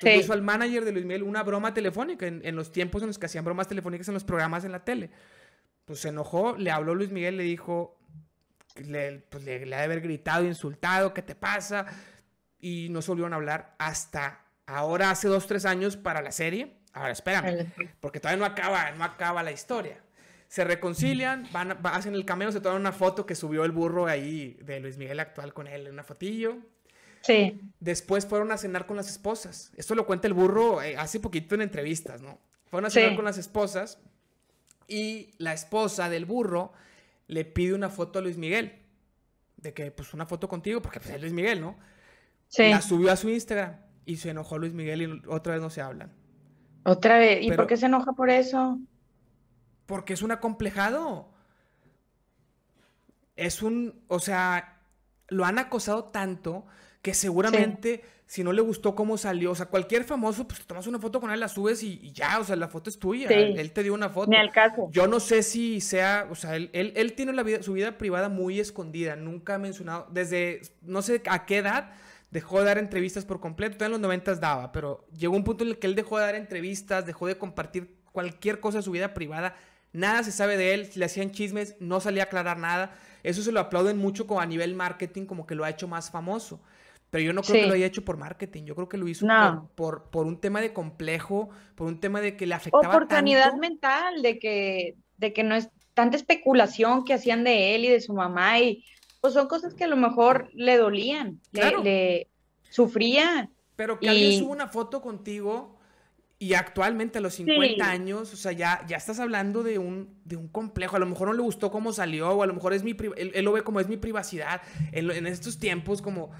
le hizo al manager de Luis Miguel una broma telefónica en, los tiempos en los que hacían bromas telefónicas en los programas en la tele. Pues se enojó, le habló Luis Miguel, le dijo, le, pues, le, ha de haber gritado, insultado, ¿qué te pasa? y no se volvieron a hablar hasta ahora, hace dos, tres años para la serie. Ahora espérame, porque todavía no acaba, no acaba la historia. Se reconcilian, van, hacen el cameo, se toman una foto que subió el burro ahí de Luis Miguel actual con él, una fotillo. Sí. Después fueron a cenar con las esposas. Esto lo cuenta el burro eh, hace poquito en entrevistas, ¿no? Fueron a cenar con las esposas y la esposa del burro le pide una foto a Luis Miguel. De que, pues, una foto contigo, porque pues, es Luis Miguel, ¿no? La subió a su Instagram y se enojó Luis Miguel y otra vez no se hablan. Otra vez. ¿Y por qué se enoja por eso? Porque es un acomplejado. Es un, o sea, lo han acosado tanto que seguramente si no le gustó cómo salió, o sea, cualquier famoso, pues tomas una foto con él, la subes y, ya, o sea, la foto es tuya, él, te dio una foto. al Yo no sé si sea, o sea, él, tiene la vida, su vida privada muy escondida, nunca ha mencionado, desde no sé a qué edad dejó de dar entrevistas por completo. en los 90 daba, pero llegó un punto en el que él dejó de dar entrevistas, dejó de compartir cualquier cosa de su vida privada. Nada se sabe de él, si le hacían chismes, no salía a aclarar nada. Eso se lo aplauden mucho como a nivel marketing, como que lo ha hecho más famoso. Pero yo no creo que lo haya hecho por marketing, yo creo que lo hizo por, por, un tema de complejo, por un tema de que le afectaba. O por mental, de que, de que no es tanta especulación que hacían de él y de su mamá y pues, son cosas que a lo mejor le dolían, le, sufrían. sufría. Pero que alguien una foto contigo y actualmente a los 50 años, o sea, ya, ya estás hablando de un, de un complejo. A lo mejor no le gustó cómo salió, o a lo mejor es mi él, lo ve como es mi privacidad. en estos tiempos, como,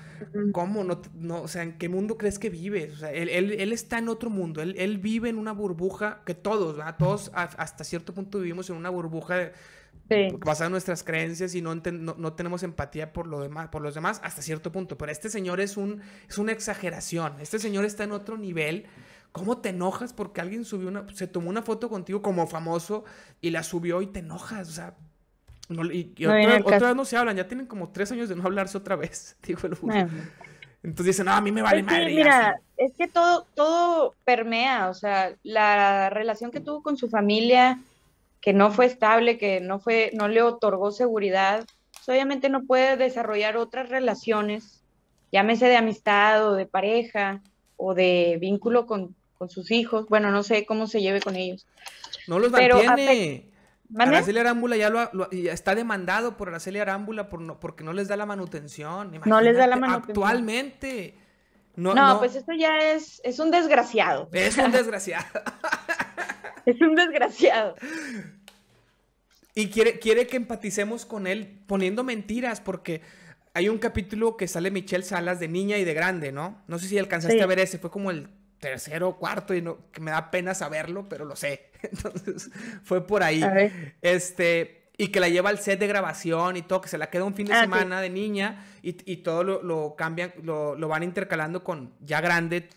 ¿cómo? No, no, o sea, ¿en qué mundo crees que vives? O sea, él, está en otro mundo. Él, vive en una burbuja que todos, ¿verdad? Todos hasta cierto punto vivimos en una burbuja de Sí. en nuestras creencias y no, no, tenemos empatía por, lo demás, por los demás hasta cierto punto. Pero este señor es, un, es una exageración. Este señor está en otro nivel. ¿Cómo te enojas porque alguien subió una, se tomó una foto contigo como famoso y la subió y te enojas? O sea, no, y, otra, vez no se hablan. Ya tienen como tres años de no hablarse otra vez, Entonces dicen, no, a mí me vale es madre. Mira, es que todo, todo permea. O sea, la relación que tuvo con su familia que no fue estable, que no, fue, no le otorgó seguridad, pues, obviamente no puede desarrollar otras relaciones, llámese de amistad o de pareja o de vínculo con, sus hijos. Bueno, no sé cómo se lleve con ellos. No los Pero mantiene. Araceli Arámbula ya, lo, ya está demandado por Araceli Arámbula por no, porque no les da la manutención. no les da la manutención. Actualmente. No, no, pues esto ya es, es un desgraciado. Es un desgraciado. Es un desgraciado. Y quiere, quiere que empaticemos con él poniendo mentiras, porque hay un capítulo que sale Michelle Salas de niña y de grande, ¿no? No sé si alcanzaste a ver ese, fue como el tercero, o cuarto, y no, que me da pena saberlo, pero lo sé. Entonces, fue por ahí. Este, y que la lleva al set de grabación y todo, que se la queda un fin de ah, semana de niña y, todo lo, cambian, lo, lo, van intercalando con ya grande,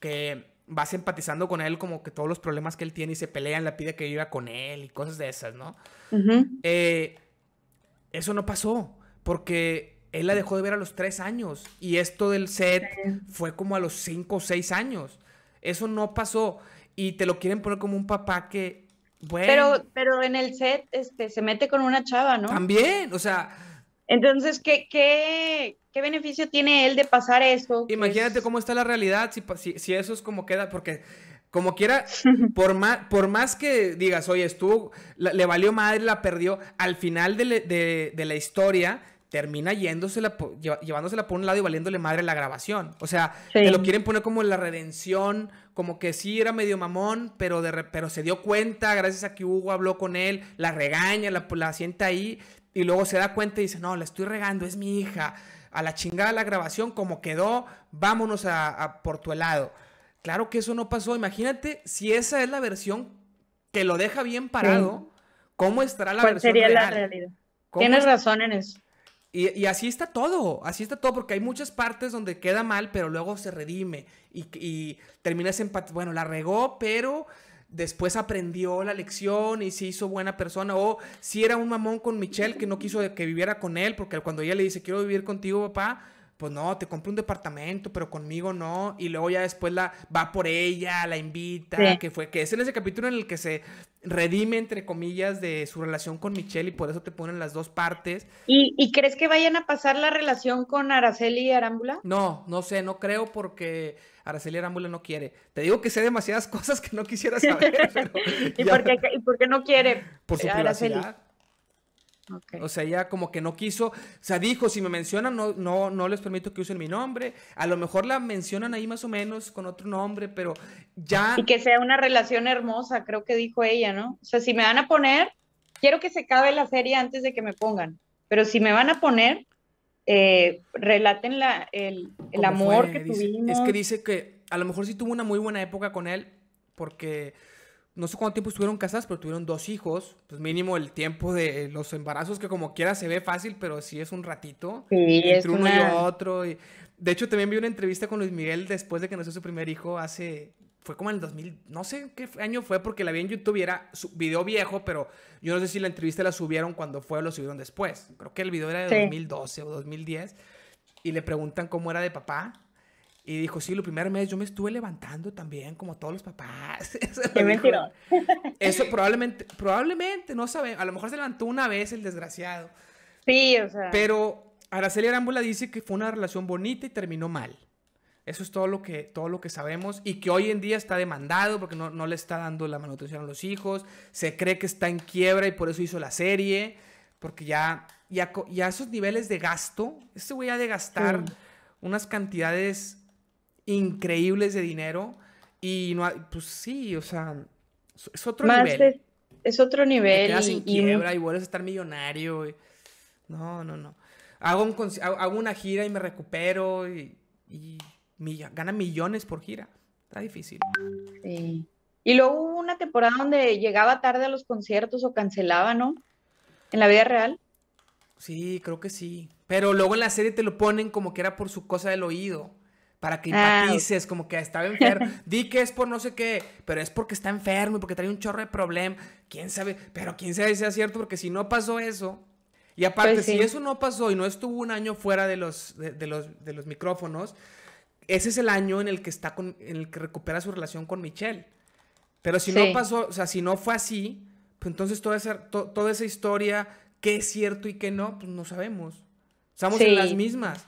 que vas empatizando con él como que todos los problemas que él tiene y se pelean, la pide que viva con él y cosas de esas, ¿no? Eh, eso no pasó, porque él la dejó de ver a los tres años y esto del set fue como a los cinco o seis años. Eso no pasó y te lo quieren poner como un papá que... Bueno, pero, pero en el set este, se mete con una chava, ¿no? También, o sea, entonces, ¿qué, qué, beneficio tiene él de pasar eso? Imagínate cómo está la realidad, si, eso es como queda, porque como quiera, por más, por más que digas, oye, estuvo, le valió madre, la perdió, al final de, la historia termina yéndosela, llevándosela por un lado y valiéndole madre la grabación. O sea, te lo quieren poner como la redención, como que sí era medio mamón, pero, pero se dio cuenta gracias a que Hugo habló con él, la regaña, la, la sienta ahí, y luego se da cuenta y dice, no, la estoy regando, es mi hija, a la chingada la grabación como quedó, vámonos a, por tu helado. Claro que eso no pasó, imagínate si esa es la versión que lo deja bien parado, ¿cómo estará la ¿Cuál versión sería la realidad? Tienes razón en eso. Y, así está todo, así está todo, porque hay muchas partes donde queda mal, pero luego se redime y, termina terminas en... Bueno, la regó, pero después aprendió la lección y se hizo buena persona. O si era un mamón con Michelle que no quiso que viviera con él, porque cuando ella le dice quiero vivir contigo, papá, pues no, te compro un departamento, pero conmigo no. Y luego ya después la va por ella, la invita, que fue, que es en ese capítulo en el que se redime, entre comillas, de su relación con Michelle y por eso te ponen las dos partes. ¿Y, crees que vayan a pasar la relación con Araceli y Arámbula? No, no sé, no creo porque Araceli Arámbula no quiere. Te digo que sé demasiadas cosas que no quisiera saber. ¿Y, por qué, no quiere? Por Araceli. O sea, ella como que no quiso, o sea, dijo, si me mencionan, no, no, no les permito que usen mi nombre. A lo mejor la mencionan ahí más o menos con otro nombre, pero ya... Y que sea una relación hermosa, creo que dijo ella, ¿no? O sea, si me van a poner, quiero que se acabe la serie antes de que me pongan, pero si me van a poner, eh, relaten la, el, el amor que tuvimos. Es que dice que a lo mejor sí tuvo una muy buena época con él, porque no sé cuánto tiempo estuvieron casadas, pero tuvieron dos hijos. Pues mínimo el tiempo de los embarazos, que como quiera se ve fácil, pero sí es un ratito. Sí, entre uno y otro. De hecho, también vi una entrevista con Luis Miguel después de que nació su primer hijo hace. Fue como en el 2000, no sé qué año fue, porque la vi en YouTube y era su video viejo, pero yo no sé si la entrevista la subieron cuando fue o lo subieron después. Creo que el video era de 2012 o 2010. Y le preguntan cómo era de papá y dijo, sí, el primer mes yo me estuve levantando también, como todos los papás. Eso Qué mentira. Eso probablemente, probablemente, no sabemos, a lo mejor se levantó una vez el desgraciado. Sí, o sea. Pero Araceli Arámbula dice que fue una relación bonita y terminó mal. Eso es todo lo que, todo lo que sabemos y que hoy en día está demandado porque no, le está dando la manutención a los hijos, se cree que está en quiebra y por eso hizo la serie, porque ya, ya, ya esos niveles de gasto, este güey ha de gastar unas cantidades increíbles de dinero y no hay, pues sí, o sea, es otro nivel. Es, otro nivel. y, y... vuelves a estar millonario. No, no, no. Hago, una gira y me recupero y, gana millones por gira. Está difícil. Sí. Y luego hubo una temporada donde llegaba tarde a los conciertos o cancelaba, ¿no? En la vida real. Sí, creo que sí. Pero luego en la serie te lo ponen como que era por su cosa del oído para que ah, empatices, como que estaba enfermo. Di que es por no sé qué, pero es porque está enfermo y porque trae un chorro de problema. Quién sabe, pero quién sabe si es cierto, porque si no pasó eso. Y aparte, pues si eso no pasó y no estuvo un año fuera de los, de, los, micrófonos, ese es el año en el que está con, el que recupera su relación con Michelle. Pero si no pasó, o sea, si no fue así, pues entonces toda esa, toda esa historia, qué es cierto y qué no, pues no sabemos. Estamos en las mismas.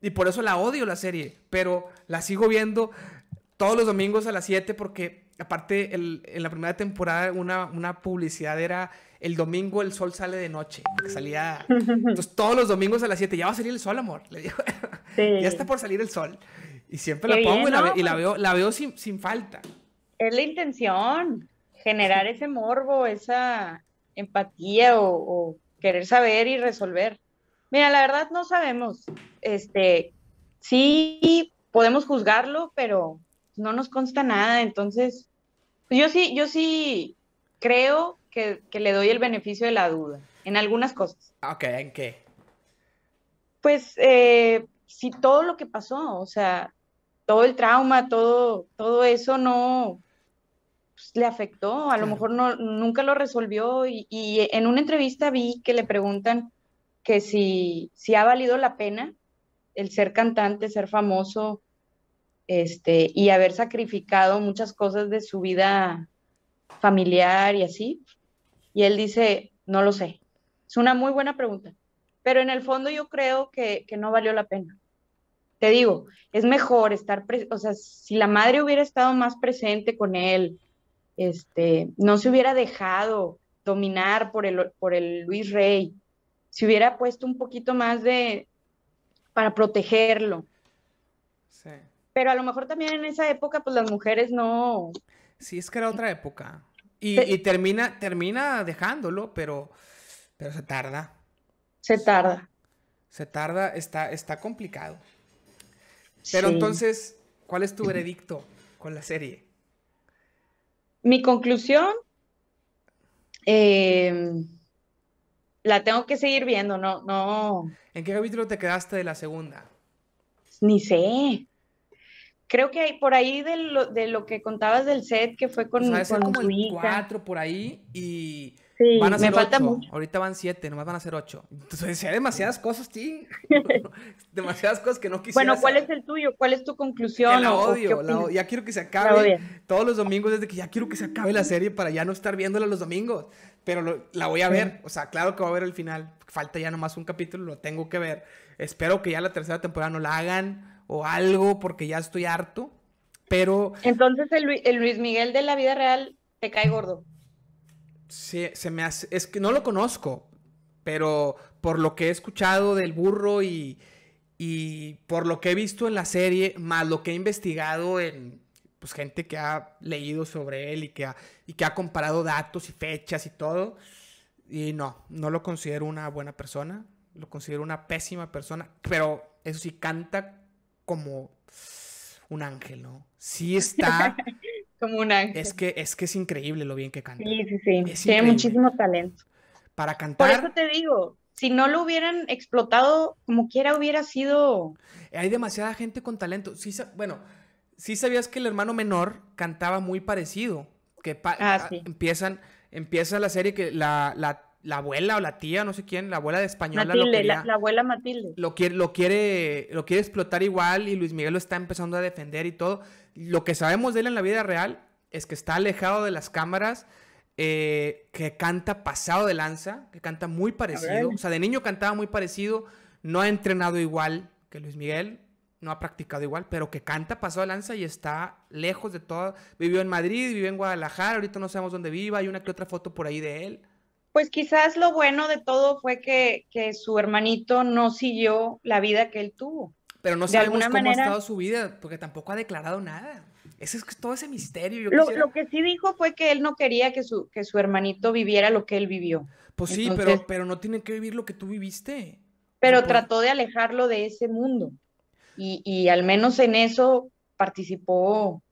Y por eso la odio la serie, pero la sigo viendo todos los domingos a las 7 porque aparte el, en la primera temporada una, publicidad era el domingo el sol sale de noche, que salía entonces todos los domingos a las 7 ya va a salir el sol, amor, le digo. ya está por salir el sol. Y siempre la pongo y, la, veo la veo sin, falta. Es la intención, generar ese morbo, esa empatía o querer saber y resolver. Mira, la verdad no sabemos. Este, sí podemos juzgarlo, pero no nos consta nada. Entonces, yo sí, yo sí creo que, que le doy el beneficio de la duda en algunas cosas. Ah, ok, ¿en qué? Pues eh, si todo lo que pasó, o sea, todo el trauma, todo, todo eso no pues, le afectó, a lo mejor no, nunca lo resolvió y en una entrevista vi que le preguntan que si, si ha valido la pena el ser cantante, ser famoso, este, y haber sacrificado muchas cosas de su vida familiar y así. Y él dice, no lo sé. Es una muy buena pregunta, pero en el fondo yo creo que, no valió la pena. Te digo, es mejor estar, o sea, si la madre hubiera estado más presente con él, este, no se hubiera dejado dominar por el, por el Luis Rey, si hubiera puesto un poquito más de para protegerlo. Sí. Pero a lo mejor también en esa época, pues las mujeres no. Sí, es que era otra época. Y, termina, termina dejándolo, pero, pero se tarda. Se tarda. Se tarda, está, está complicado. Pero entonces, ¿cuál es tu veredicto con la serie? Mi conclusión, eh, la tengo que seguir viendo, no, no. ¿En qué capítulo te quedaste de la segunda? Ni sé. Creo que hay por ahí de lo, que contabas del set que fue con, con como cuatro por ahí y van a ser me falta Ahorita van siete, nomás van a ser ocho. Entonces, hay demasiadas cosas, sí. demasiadas cosas que no quisiera. Bueno, ¿cuál es el tuyo? ¿Cuál es tu conclusión? odio, ya quiero que se acabe todos los domingos desde que ya quiero que se acabe la serie para ya no estar viéndola los domingos pero la voy a ver. O sea, claro que va a ver el final. Falta ya nomás un capítulo, lo tengo que ver. Espero que ya la tercera temporada no la hagan o algo, porque ya estoy harto. Pero. Entonces, el, Luis Miguel de la vida real te cae gordo. Sí, se me hace. Es que no lo conozco, pero por lo que he escuchado del burro y por lo que he visto en la serie, más lo que he investigado en pues, gente que ha leído sobre él y que, ha, y que ha comparado datos y fechas y todo. Y no, no lo considero una buena persona, lo considero una pésima persona, pero eso sí, canta como un ángel, ¿no? Sí está... como un ángel. Es que, es que es increíble lo bien que canta. Sí, sí, sí. Tiene muchísimo talento. Para cantar... Por eso te digo, si no lo hubieran explotado como quiera hubiera sido... Hay demasiada gente con talento. Sí, bueno, sí sabías que el hermano menor cantaba muy parecido. Que ah, ah empiezan, empieza la serie que la, abuela o la tía, no sé quién, la abuela de española. la, abuela Matilde. Lo quiere, lo, quiere, lo quiere explotar igual y Luis Miguel lo está empezando a defender y todo. Lo que sabemos de él en la vida real es que está alejado de las cámaras. Eh, que canta pasado de lanza, que canta muy parecido. O sea, de niño cantaba muy parecido, no ha entrenado igual que Luis Miguel, no ha practicado igual, pero que canta, pasó a lanza y está lejos de todo. Vivió en Madrid, vivió en Guadalajara, ahorita no sabemos dónde viva, hay una que otra foto por ahí de él. Pues quizás lo bueno de todo fue que, que su hermanito no siguió la vida que él tuvo. Pero no sabemos cómo ha estado su vida, porque tampoco ha declarado nada. Ese es todo ese misterio. lo, lo, que sí dijo fue que él no quería que su, que su hermanito viviera lo que él vivió. Pues sí, pero, pero no tiene que vivir lo que tú viviste. Pero trató de alejarlo de ese mundo y, al menos en eso participó,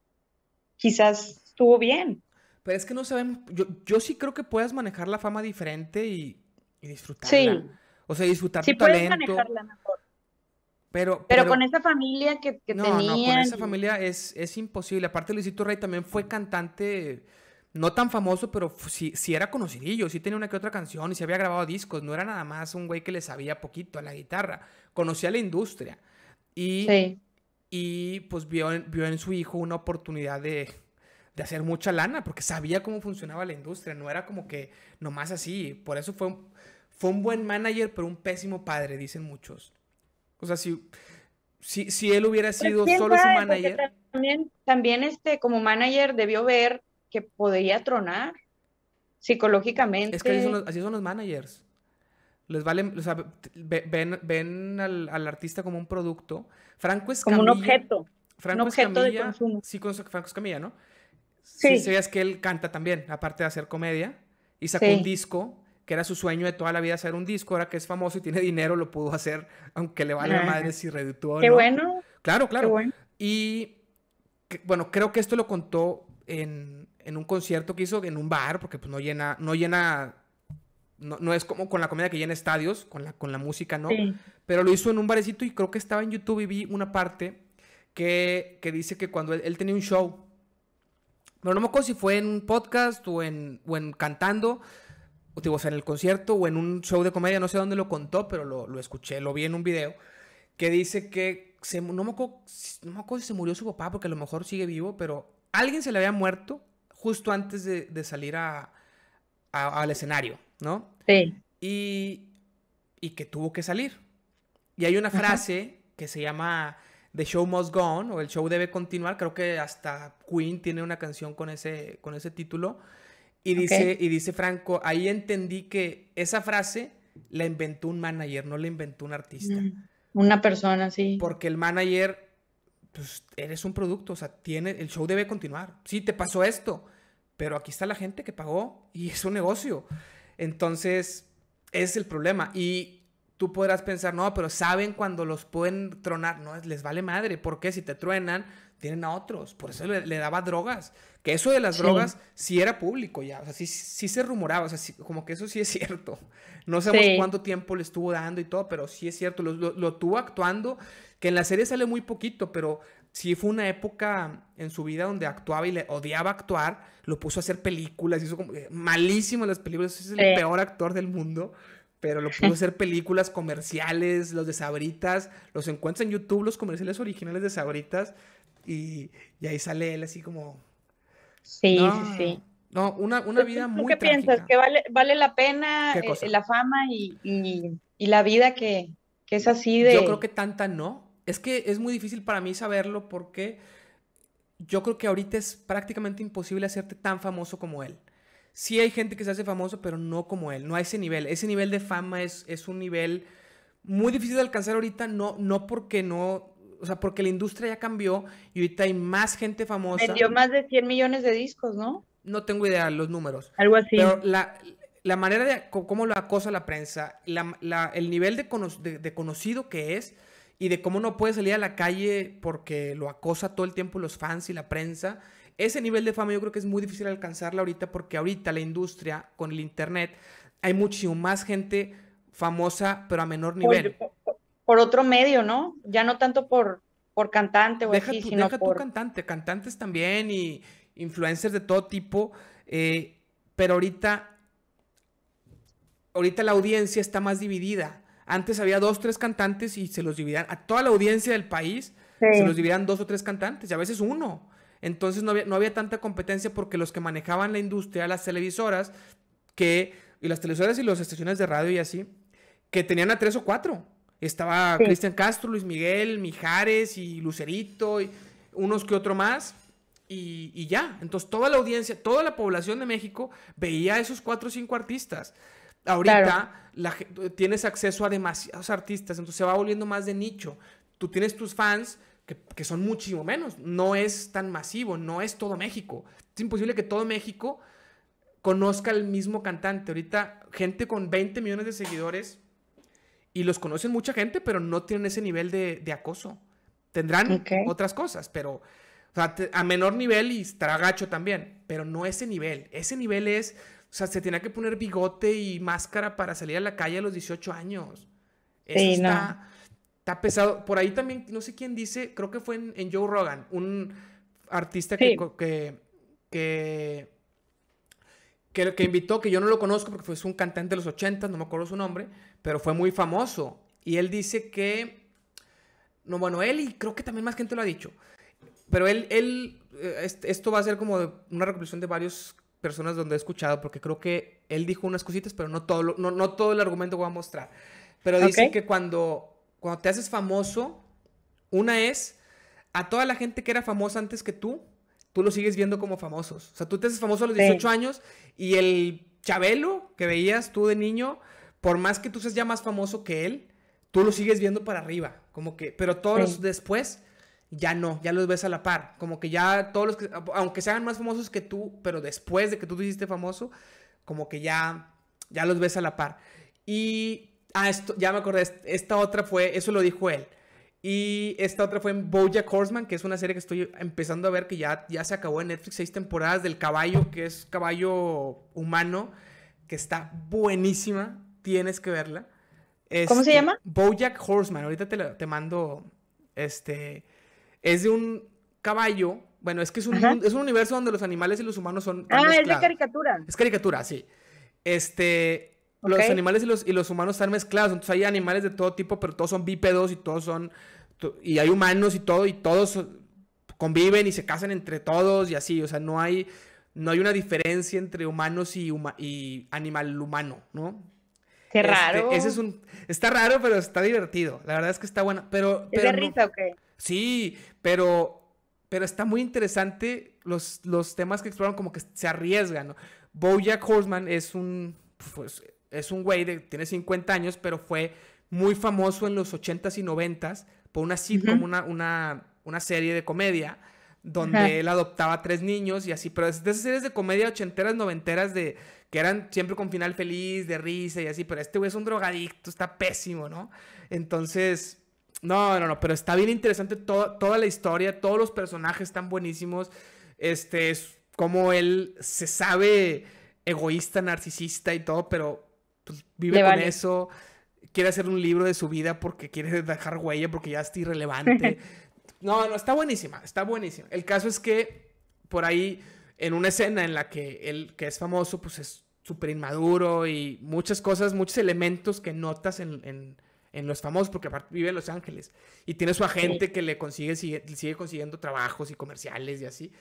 quizás estuvo bien. Pero es que no sabemos, yo, yo sí creo que puedas manejar la fama diferente y, y disfrutarla. Sí. O sea, disfrutar sí puedes manejarla mejor. Pero, pero, con esa familia que, que no, No, con esa familia es, es imposible. Aparte, Luisito Rey también fue cantante, no tan famoso, pero sí, era conocidillo, sí tenía una que otra canción y se había grabado discos. No era nada más un güey que le sabía poquito a la guitarra. Conocía la industria. Y, y pues vio vio en su hijo una oportunidad de, de hacer mucha lana, porque sabía cómo funcionaba la industria, no era como que nomás así. Por eso fue, fue un buen manager, pero un pésimo padre, dicen muchos. O sea, si, si, él hubiera pues, sido solo su manager. También, también este, como manager debió ver que podía tronar psicológicamente. Es que así son los managers. Les vale, ven, ven al, artista como un producto. Franco es Como un objeto. Franco un objeto de consumo. Sí, con Franco Escamilla, ¿no? Sí. que él canta también, aparte de hacer comedia. Y sacó un disco, que era su sueño de toda la vida hacer un disco. Ahora que es famoso y tiene dinero, lo pudo hacer, aunque le vale la madre si reducto Qué bueno. Claro, claro. Qué bueno. Y bueno, creo que esto lo contó en, un concierto que hizo en un bar, porque pues no llena, no llena no, no, es como con la comedia que llena en estadios, con la, con la música, ¿no? Pero lo hizo en un barecito y creo que estaba en YouTube y vi una parte que, dice que cuando él, tenía un show, pero no me acuerdo si fue en un podcast o en, o en cantando, o, digo, sea, en el concierto o en un show de comedia, no sé dónde lo contó, pero lo, escuché, lo vi en un video, que dice que se, no, me acuerdo, si se murió su papá, porque a lo mejor sigue vivo, pero alguien se le había muerto justo antes de, salir al escenario. ¿no? Sí. Y, que tuvo que salir. Y hay una frase que se llama The Show Must Go On o El Show Debe Continuar. Creo que hasta Queen tiene una canción con ese, con ese título. Y, dice, y dice Franco, ahí entendí que esa frase la inventó un manager, no la inventó un artista. Mm, una persona, sí. Porque el manager, pues eres un producto, o sea, tiene, el show debe continuar. Sí, te pasó esto, pero aquí está la gente que pagó y es un negocio. Entonces, ese es el problema. Y tú podrás pensar, no, pero saben cuando los pueden tronar. No, les vale madre. porque Si te truenan, tienen a otros. Por eso le, daba drogas. Que eso de las drogas sí era público ya. O sea, sí, se rumoraba. O sea, como que eso sí es cierto. No sabemos cuánto tiempo le estuvo dando y todo, pero sí es cierto. Lo, lo, tuvo actuando. Que en la serie sale muy poquito, pero si fue una época en su vida donde actuaba y le odiaba actuar, lo puso a hacer películas, hizo como eh, malísimo las películas, es el peor actor del mundo, pero lo puso a hacer películas comerciales, los de Sabritas, los encuentras en YouTube, los comerciales originales de Sabritas, y, ahí sale él así como... Sí, sí, sí. No, una, una pues, vida tú, muy... ¿Qué piensas? ¿Que vale, vale la pena eh, la fama y, la vida que, que es así de... Yo creo que tanta no, es que es muy difícil para mí saberlo porque yo creo que ahorita es prácticamente imposible hacerte tan famoso como él. Sí hay gente que se hace famoso, pero no como él, no a ese nivel. Ese nivel de fama es, es un nivel muy difícil de alcanzar ahorita, no, no porque no, o sea, porque la industria ya cambió y ahorita hay más gente famosa. Vendió más de 100 millones de discos, ¿no? No tengo idea los números. Algo así. Pero la, manera de cómo lo acosa la prensa, el nivel de conocido que es, y de cómo no puede salir a la calle porque lo acosa todo el tiempo los fans y la prensa. Ese nivel de fama yo creo que es muy difícil alcanzarla ahorita porque ahorita la industria con el internet hay muchísimo más gente famosa pero a menor nivel. Por, otro medio, ¿no? Ya no tanto por, por cantante o deja tu, deja tu cantante, cantantes también y influencers de todo tipo, eh, pero ahorita, ahorita la audiencia está más dividida antes había dos, tres cantantes y se los dividían a toda la audiencia del país, se los dividían dos o tres cantantes y a veces uno. Entonces no había, no había tanta competencia porque los que manejaban la industria, las televisoras, que, y las televisoras y las estaciones de radio y así, que tenían a tres o cuatro. Estaba Cristian Castro, Luis Miguel, Mijares y Lucerito, y unos que otro más. Y, y, ya. Entonces toda la audiencia, toda la población de México veía a esos cuatro o cinco artistas. Ahorita eh, tienes acceso a demasiados artistas, entonces se va volviendo más de nicho. Tú tienes tus fans que, que son muchísimo menos, no es tan masivo, no es todo México. Es imposible que todo México conozca al mismo cantante. Ahorita gente con 20 millones de seguidores y los conocen mucha gente, pero no tienen ese nivel de, acoso. Tendrán otras cosas, pero... a menor nivel y estará gacho también, pero no ese nivel. Ese nivel es o sea, se tenía que poner bigote y máscara para salir a la calle a los 18 años. Eso sí, está, está, pesado. Por ahí también, no sé quién dice, creo que fue en, Joe Rogan, un artista que, que, que, invitó, que yo no lo conozco porque fue un cantante de los 80, no me acuerdo su nombre, pero fue muy famoso. Y él dice que, no, bueno, él y creo que también más gente lo ha dicho, pero él, él, eh, esto va a ser como una recopilación de varios personas donde he escuchado, porque creo que él dijo unas cositas, pero no todo, no, no, todo el argumento voy a mostrar. Pero dice que cuando, cuando te haces famoso, una es a toda la gente que era famosa antes que tú, tú lo sigues viendo como famosos. O sea, tú te haces famoso a los 18 años y el Chabelo que veías tú de niño, por más que tú seas ya más famoso que él, tú lo sigues viendo para arriba, como que, pero todos los después ya no, ya los ves a la par. Como que ya todos los que, aunque sean más famosos que tú, pero después de que tú te hiciste famoso, como que ya, ya los ves a la par. Y, ah, esto, ya me acordé, esta otra fue, eso lo dijo él. Y esta otra fue en Bojack Horseman, que es una serie que estoy empezando a ver que ya, ya se acabó en Netflix, seis temporadas del caballo, que es caballo humano, que está buenísima, tienes que verla. ¿Cómo se este, llama? Bojack Horseman, ahorita te, te mando este es de un caballo. Bueno, es que es un, es un universo donde los animales y los humanos son. Ah, es de caricatura. Es caricatura, sí. Este. Los animales y los, humanos están mezclados. Entonces hay animales de todo tipo, pero todos son bípedos y todos son. Y hay humanos y todo, y todos conviven y se casan entre todos y así. O sea, no hay, no hay una diferencia entre humanos y, y animal humano, ¿no? Qué este, raro. ese es un, está raro, pero está divertido. La verdad es que está buena. Pero, risa o qué? Sí, pero, pero está muy interesante los, los temas que exploran, como que se arriesgan. ¿no? Bojack Horseman es un, pues, es un güey tiene 50 años, pero fue muy famoso en los 80s y 90s por una sitcom, una, serie de comedia donde él adoptaba a tres niños y así, pero es de esas series de comedia ochenteras, noventeras, de, que eran siempre con final feliz, de risa y así, pero este güey es un drogadicto, está pésimo, ¿no? Entonces, no, no, no, pero está bien interesante toda la historia, todos los personajes están buenísimos. Este es como él se sabe egoísta, narcisista y todo, pero pues, vive con eso. Quiere hacer un libro de su vida porque quiere dejar huella, porque ya está irrelevante. no, no, está buenísima, está buenísima. El caso es que por ahí, en una escena en la que él, que es famoso, pues es súper inmaduro y muchas cosas, muchos elementos que notas en en Los Famosos, porque aparte vive en Los Ángeles. Y tiene su agente que le consigue, sigue, consiguiendo trabajos y comerciales y así.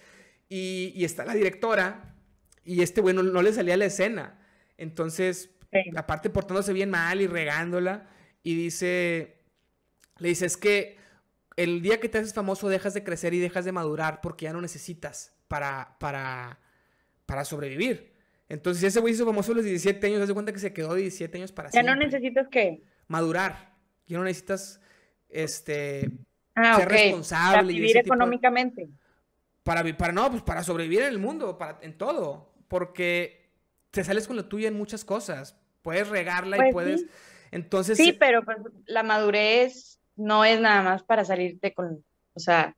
Y, está la directora y este bueno no le salía a la escena. Entonces, la aparte portándose bien mal y regándola, y dice, le dice, es que el día que te haces famoso dejas de crecer y dejas de madurar porque ya no necesitas para, para, para sobrevivir. Entonces, ese güey hizo famoso a los 17 años, hace cuenta que se quedó 17 años para siempre. Ya no necesitas que madurar. Y no necesitas este, ah, ser responsable. Para vivir económicamente. para, para no, pues para sobrevivir en el mundo, para, en todo. Porque te sales con la tuya en muchas cosas. Puedes regarla y pues puedes. Sí. Entonces. Sí, pero pues, la madurez no es nada más para salirte con. O sea,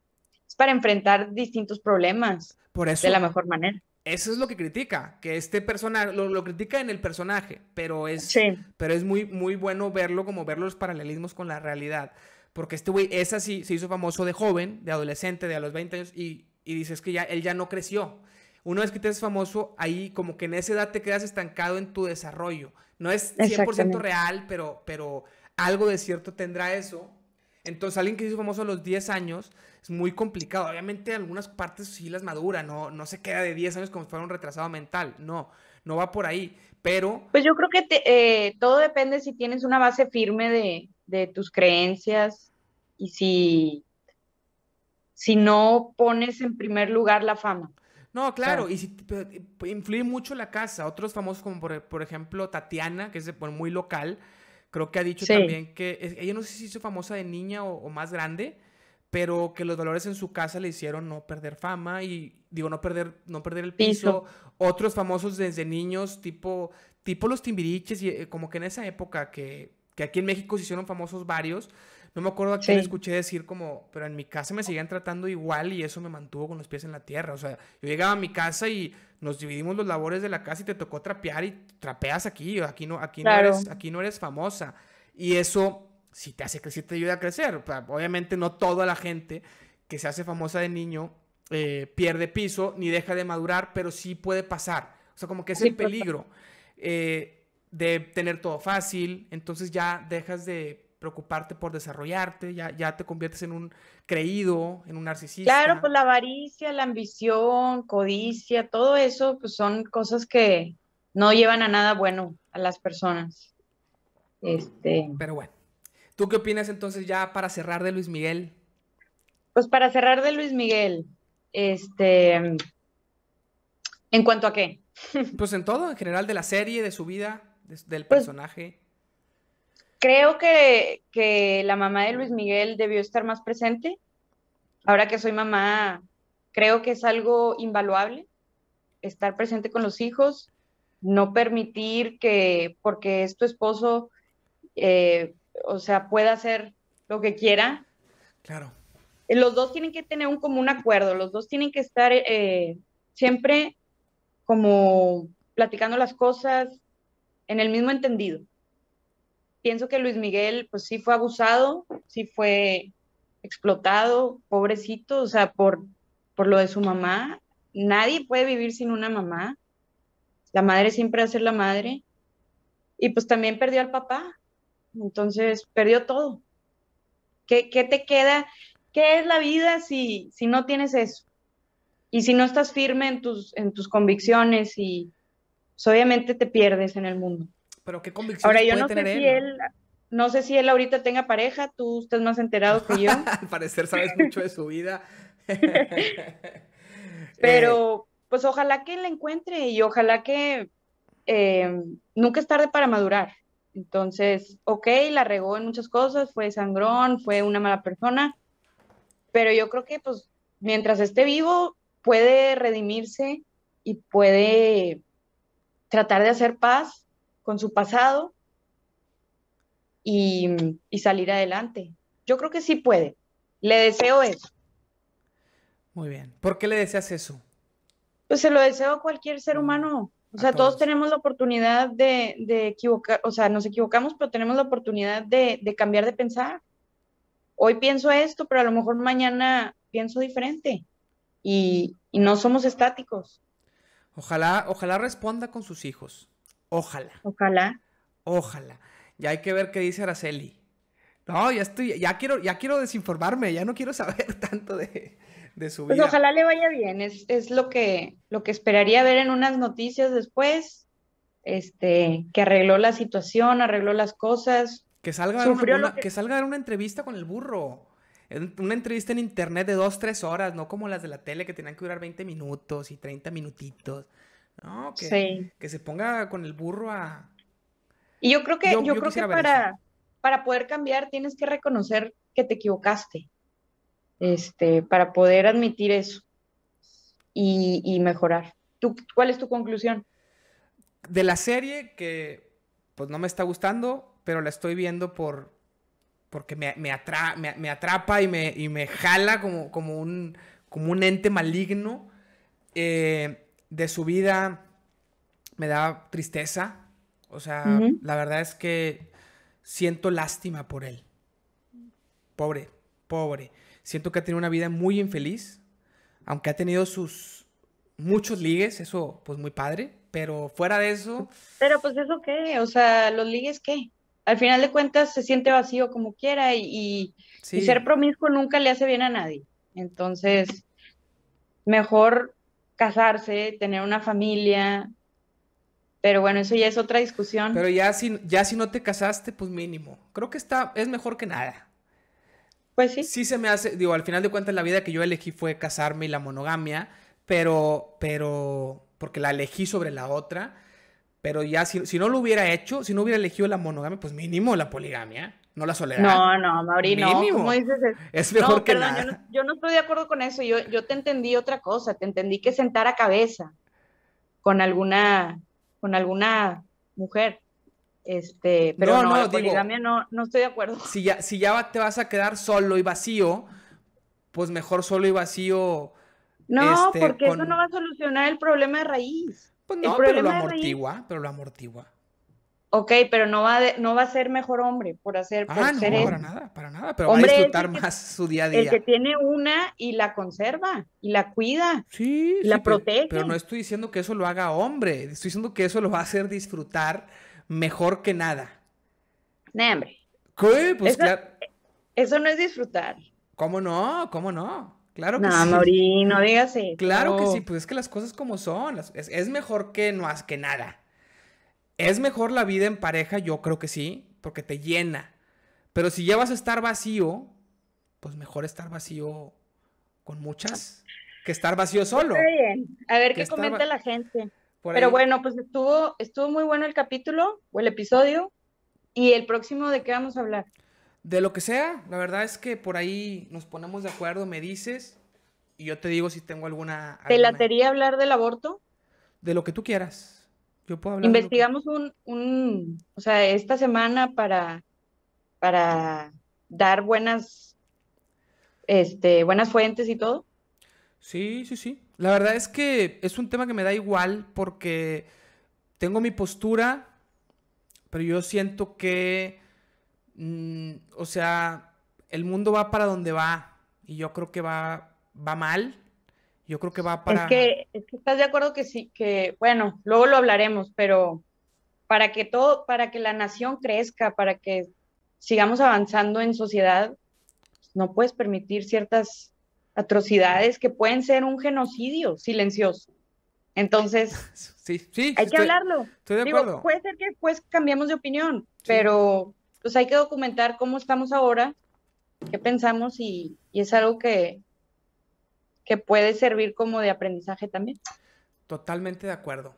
es para enfrentar distintos problemas. Por eso. De la mejor manera. Eso es lo que critica, que este personaje, lo, critica en el personaje, pero es, pero es muy, muy bueno verlo, como ver los paralelismos con la realidad. Porque este güey es así, se hizo famoso de joven, de adolescente, de a los 20 años, y, dices que ya, él ya no creció. Una vez que te haces famoso, ahí como que en esa edad te quedas estancado en tu desarrollo. No es 100% real, pero, pero algo de cierto tendrá eso. Entonces, alguien que se hizo famoso a los 10 años, muy complicado. Obviamente algunas partes sí las madura, no, no se queda de 10 años como si fuera un retrasado mental, no, no va por ahí, pero... Pues yo creo que eh, todo depende si tienes una base firme de, de tus creencias y si, si no pones en primer lugar la fama. No, claro, y si, eh, influye mucho la casa. Otros famosos como por, ejemplo Tatiana, que es pone muy local, creo que ha dicho también que ella no sé si hizo famosa de niña o, o más grande, pero que los valores en su casa le hicieron no perder fama y digo no perder no perder el piso, otros famosos desde niños tipo tipo los Timbiriches y eh, como que en esa época que, que aquí en México se hicieron famosos varios no me acuerdo a quién escuché decir como pero en mi casa me seguían tratando igual y eso me mantuvo con los pies en la tierra o sea yo llegaba a mi casa y nos dividimos los labores de la casa y te tocó trapear y trapeas aquí aquí no aquí no eres aquí no eres famosa y eso si te hace crecer, te ayuda a crecer. obviamente no toda la gente que se hace famosa de niño eh, pierde piso ni deja de madurar, pero sí puede pasar. O sea, como que es el peligro eh, de tener todo fácil, entonces ya dejas de preocuparte por desarrollarte, ya, te conviertes en un creído, en un narcisista. Claro, pues la avaricia, la ambición, codicia, todo eso pues son cosas que no llevan a nada bueno a las personas. Este... Pero bueno. ¿Tú qué opinas entonces ya para cerrar de Luis Miguel? Pues para cerrar de Luis Miguel, este, ¿en cuanto a qué? Pues en todo, en general de la serie, de su vida, del pues personaje. Creo que, que la mamá de Luis Miguel debió estar más presente. Ahora que soy mamá, creo que es algo invaluable estar presente con los hijos, no permitir que, porque es tu esposo, eh, o sea, pueda hacer lo que quiera. Claro. Los dos tienen que tener un común acuerdo, los dos tienen que estar eh, siempre como platicando las cosas en el mismo entendido. Pienso que Luis Miguel, pues sí fue abusado, sí fue explotado, pobrecito, o sea, por, por lo de su mamá. Nadie puede vivir sin una mamá. La madre siempre va a ser la madre. Y pues también perdió al papá, entonces, perdió todo. ¿Qué, te queda? ¿Qué es la vida si, si no tienes eso? Y si no estás firme en tus, en tus convicciones y pues, obviamente te pierdes en el mundo. Pero qué convicciones Ahora, no sé Si él no sé si él ahorita tenga pareja, tú estás más enterado que yo. Al parecer sabes mucho de su vida. Pero, eh, pues ojalá que la encuentre y ojalá que eh, nunca es tarde para madurar. Entonces, ok, la regó en muchas cosas, fue sangrón, fue una mala persona, pero yo creo que pues mientras esté vivo puede redimirse y puede tratar de hacer paz con su pasado y, y, salir adelante. Yo creo que sí puede. Le deseo eso. Muy bien. ¿Por qué le deseas eso? Pues se lo deseo a cualquier ser mm. humano o sea, todos. tenemos la oportunidad de, equivocar, o sea, nos equivocamos, pero tenemos la oportunidad de, cambiar de pensar. Hoy pienso esto, pero a lo mejor mañana pienso diferente. Y, y no somos estáticos. Ojalá, ojalá responda con sus hijos. Ojalá. Ojalá. Ojalá. Ya hay que ver qué dice Araceli. No, ya estoy, ya quiero, ya quiero desinformarme, ya no quiero saber tanto de, pues ojalá le vaya bien, es, lo, que, lo que esperaría ver en unas noticias después, este, que arregló la situación, arregló las cosas. Que salga, que... salga a dar una entrevista con el burro. Una entrevista en internet de dos, tres horas, no como las de la tele que tenían que durar 20 minutos y 30 minutitos. No, que, se ponga con el burro a. Y yo creo que, yo, creo que para, para poder cambiar tienes que reconocer que te equivocaste este, para poder admitir eso y, mejorar. ¿Tú, ¿Cuál es tu conclusión? De la serie que pues no me está gustando, pero la estoy viendo por porque me, me, atrapa y me, jala como, como, un, como un ente maligno. Eh, de su vida me da tristeza. O sea, la verdad es que siento lástima por él. Pobre, pobre. Siento que ha tenido una vida muy infeliz, aunque ha tenido sus muchos ligues, eso pues muy padre, pero fuera de eso... Pero pues eso qué, o sea, los ligues qué. Al final de cuentas se siente vacío como quiera y, ser promiscuo nunca le hace bien a nadie. Entonces, mejor casarse, tener una familia. Pero bueno, eso ya es otra discusión. Pero ya si, ya si no te casaste, pues mínimo. Creo que está, es mejor que nada. Pues sí. Sí se me hace, digo, al final de cuentas la vida que yo elegí fue casarme y la monogamia, pero, pero, porque la elegí sobre la otra, pero ya si, no lo hubiera hecho, si no hubiera elegido la monogamia, pues mínimo la poligamia. No la soledad. No, no, Mauri, no. Es mejor que nada. Yo no, yo no, estoy de acuerdo con eso. Yo, yo te entendí otra cosa. Te entendí que sentar a cabeza con alguna, con alguna mujer. Este, pero no, no, estoy de acuerdo. Si ya, si ya te vas a quedar solo y vacío, pues mejor solo y vacío. No, este, porque eso no va a solucionar el problema de raíz. Pues no, pero lo amortigua, pero lo amortigua. Ok, pero no va, no va a ser mejor hombre por hacer ah, para nada, para nada, pero va a disfrutar más su día a día. El que tiene una y la conserva y la cuida. Sí, y la protege. pero, no estoy diciendo que eso lo haga hombre, estoy diciendo que eso lo va a hacer disfrutar mejor que nada. hombre. Pues, eso, no es disfrutar. ¿Cómo no? ¿Cómo no? Claro que no, sí. no digas eso. Claro que sí, pues es que las cosas como son. Es, mejor que no nada. ¿Es mejor la vida en pareja? Yo creo que sí, porque te llena. Pero si ya vas a estar vacío, pues mejor estar vacío con muchas que estar vacío solo. Está bien. A ver qué comenta la gente. Pero bueno, pues estuvo, estuvo muy bueno el capítulo o el episodio. ¿Y el próximo de qué vamos a hablar? De lo que sea, la verdad es que por ahí nos ponemos de acuerdo, me dices, y yo te digo si tengo alguna... Te ¿Te latería hablar del aborto? De lo que tú quieras. Yo puedo hablar. Investigamos un, un, o sea, esta semana para, para dar buenas, este, buenas fuentes y todo. Sí, sí, sí. La verdad es que es un tema que me da igual porque tengo mi postura, pero yo siento que, mm, o sea, el mundo va para donde va y yo creo que va, va mal. Yo creo que va para... Es que, es que estás de acuerdo que sí, que bueno, luego lo hablaremos, pero para que todo, para que la nación crezca, para que sigamos avanzando en sociedad, pues, no puedes permitir ciertas atrocidades que pueden ser un genocidio silencioso. Entonces, sí, sí, hay que hablarlo. Estoy de puede ser que pues cambiamos de opinión, pero pues hay que documentar cómo estamos ahora, qué pensamos y, es algo que, que puede servir como de aprendizaje también. Totalmente de acuerdo.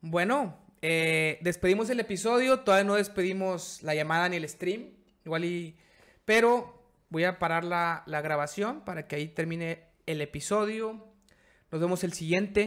Bueno, eh, despedimos el episodio, todavía no despedimos la llamada ni el stream, igual y... Pero Voy a parar la, grabación para que ahí termine el episodio. Nos vemos el siguiente.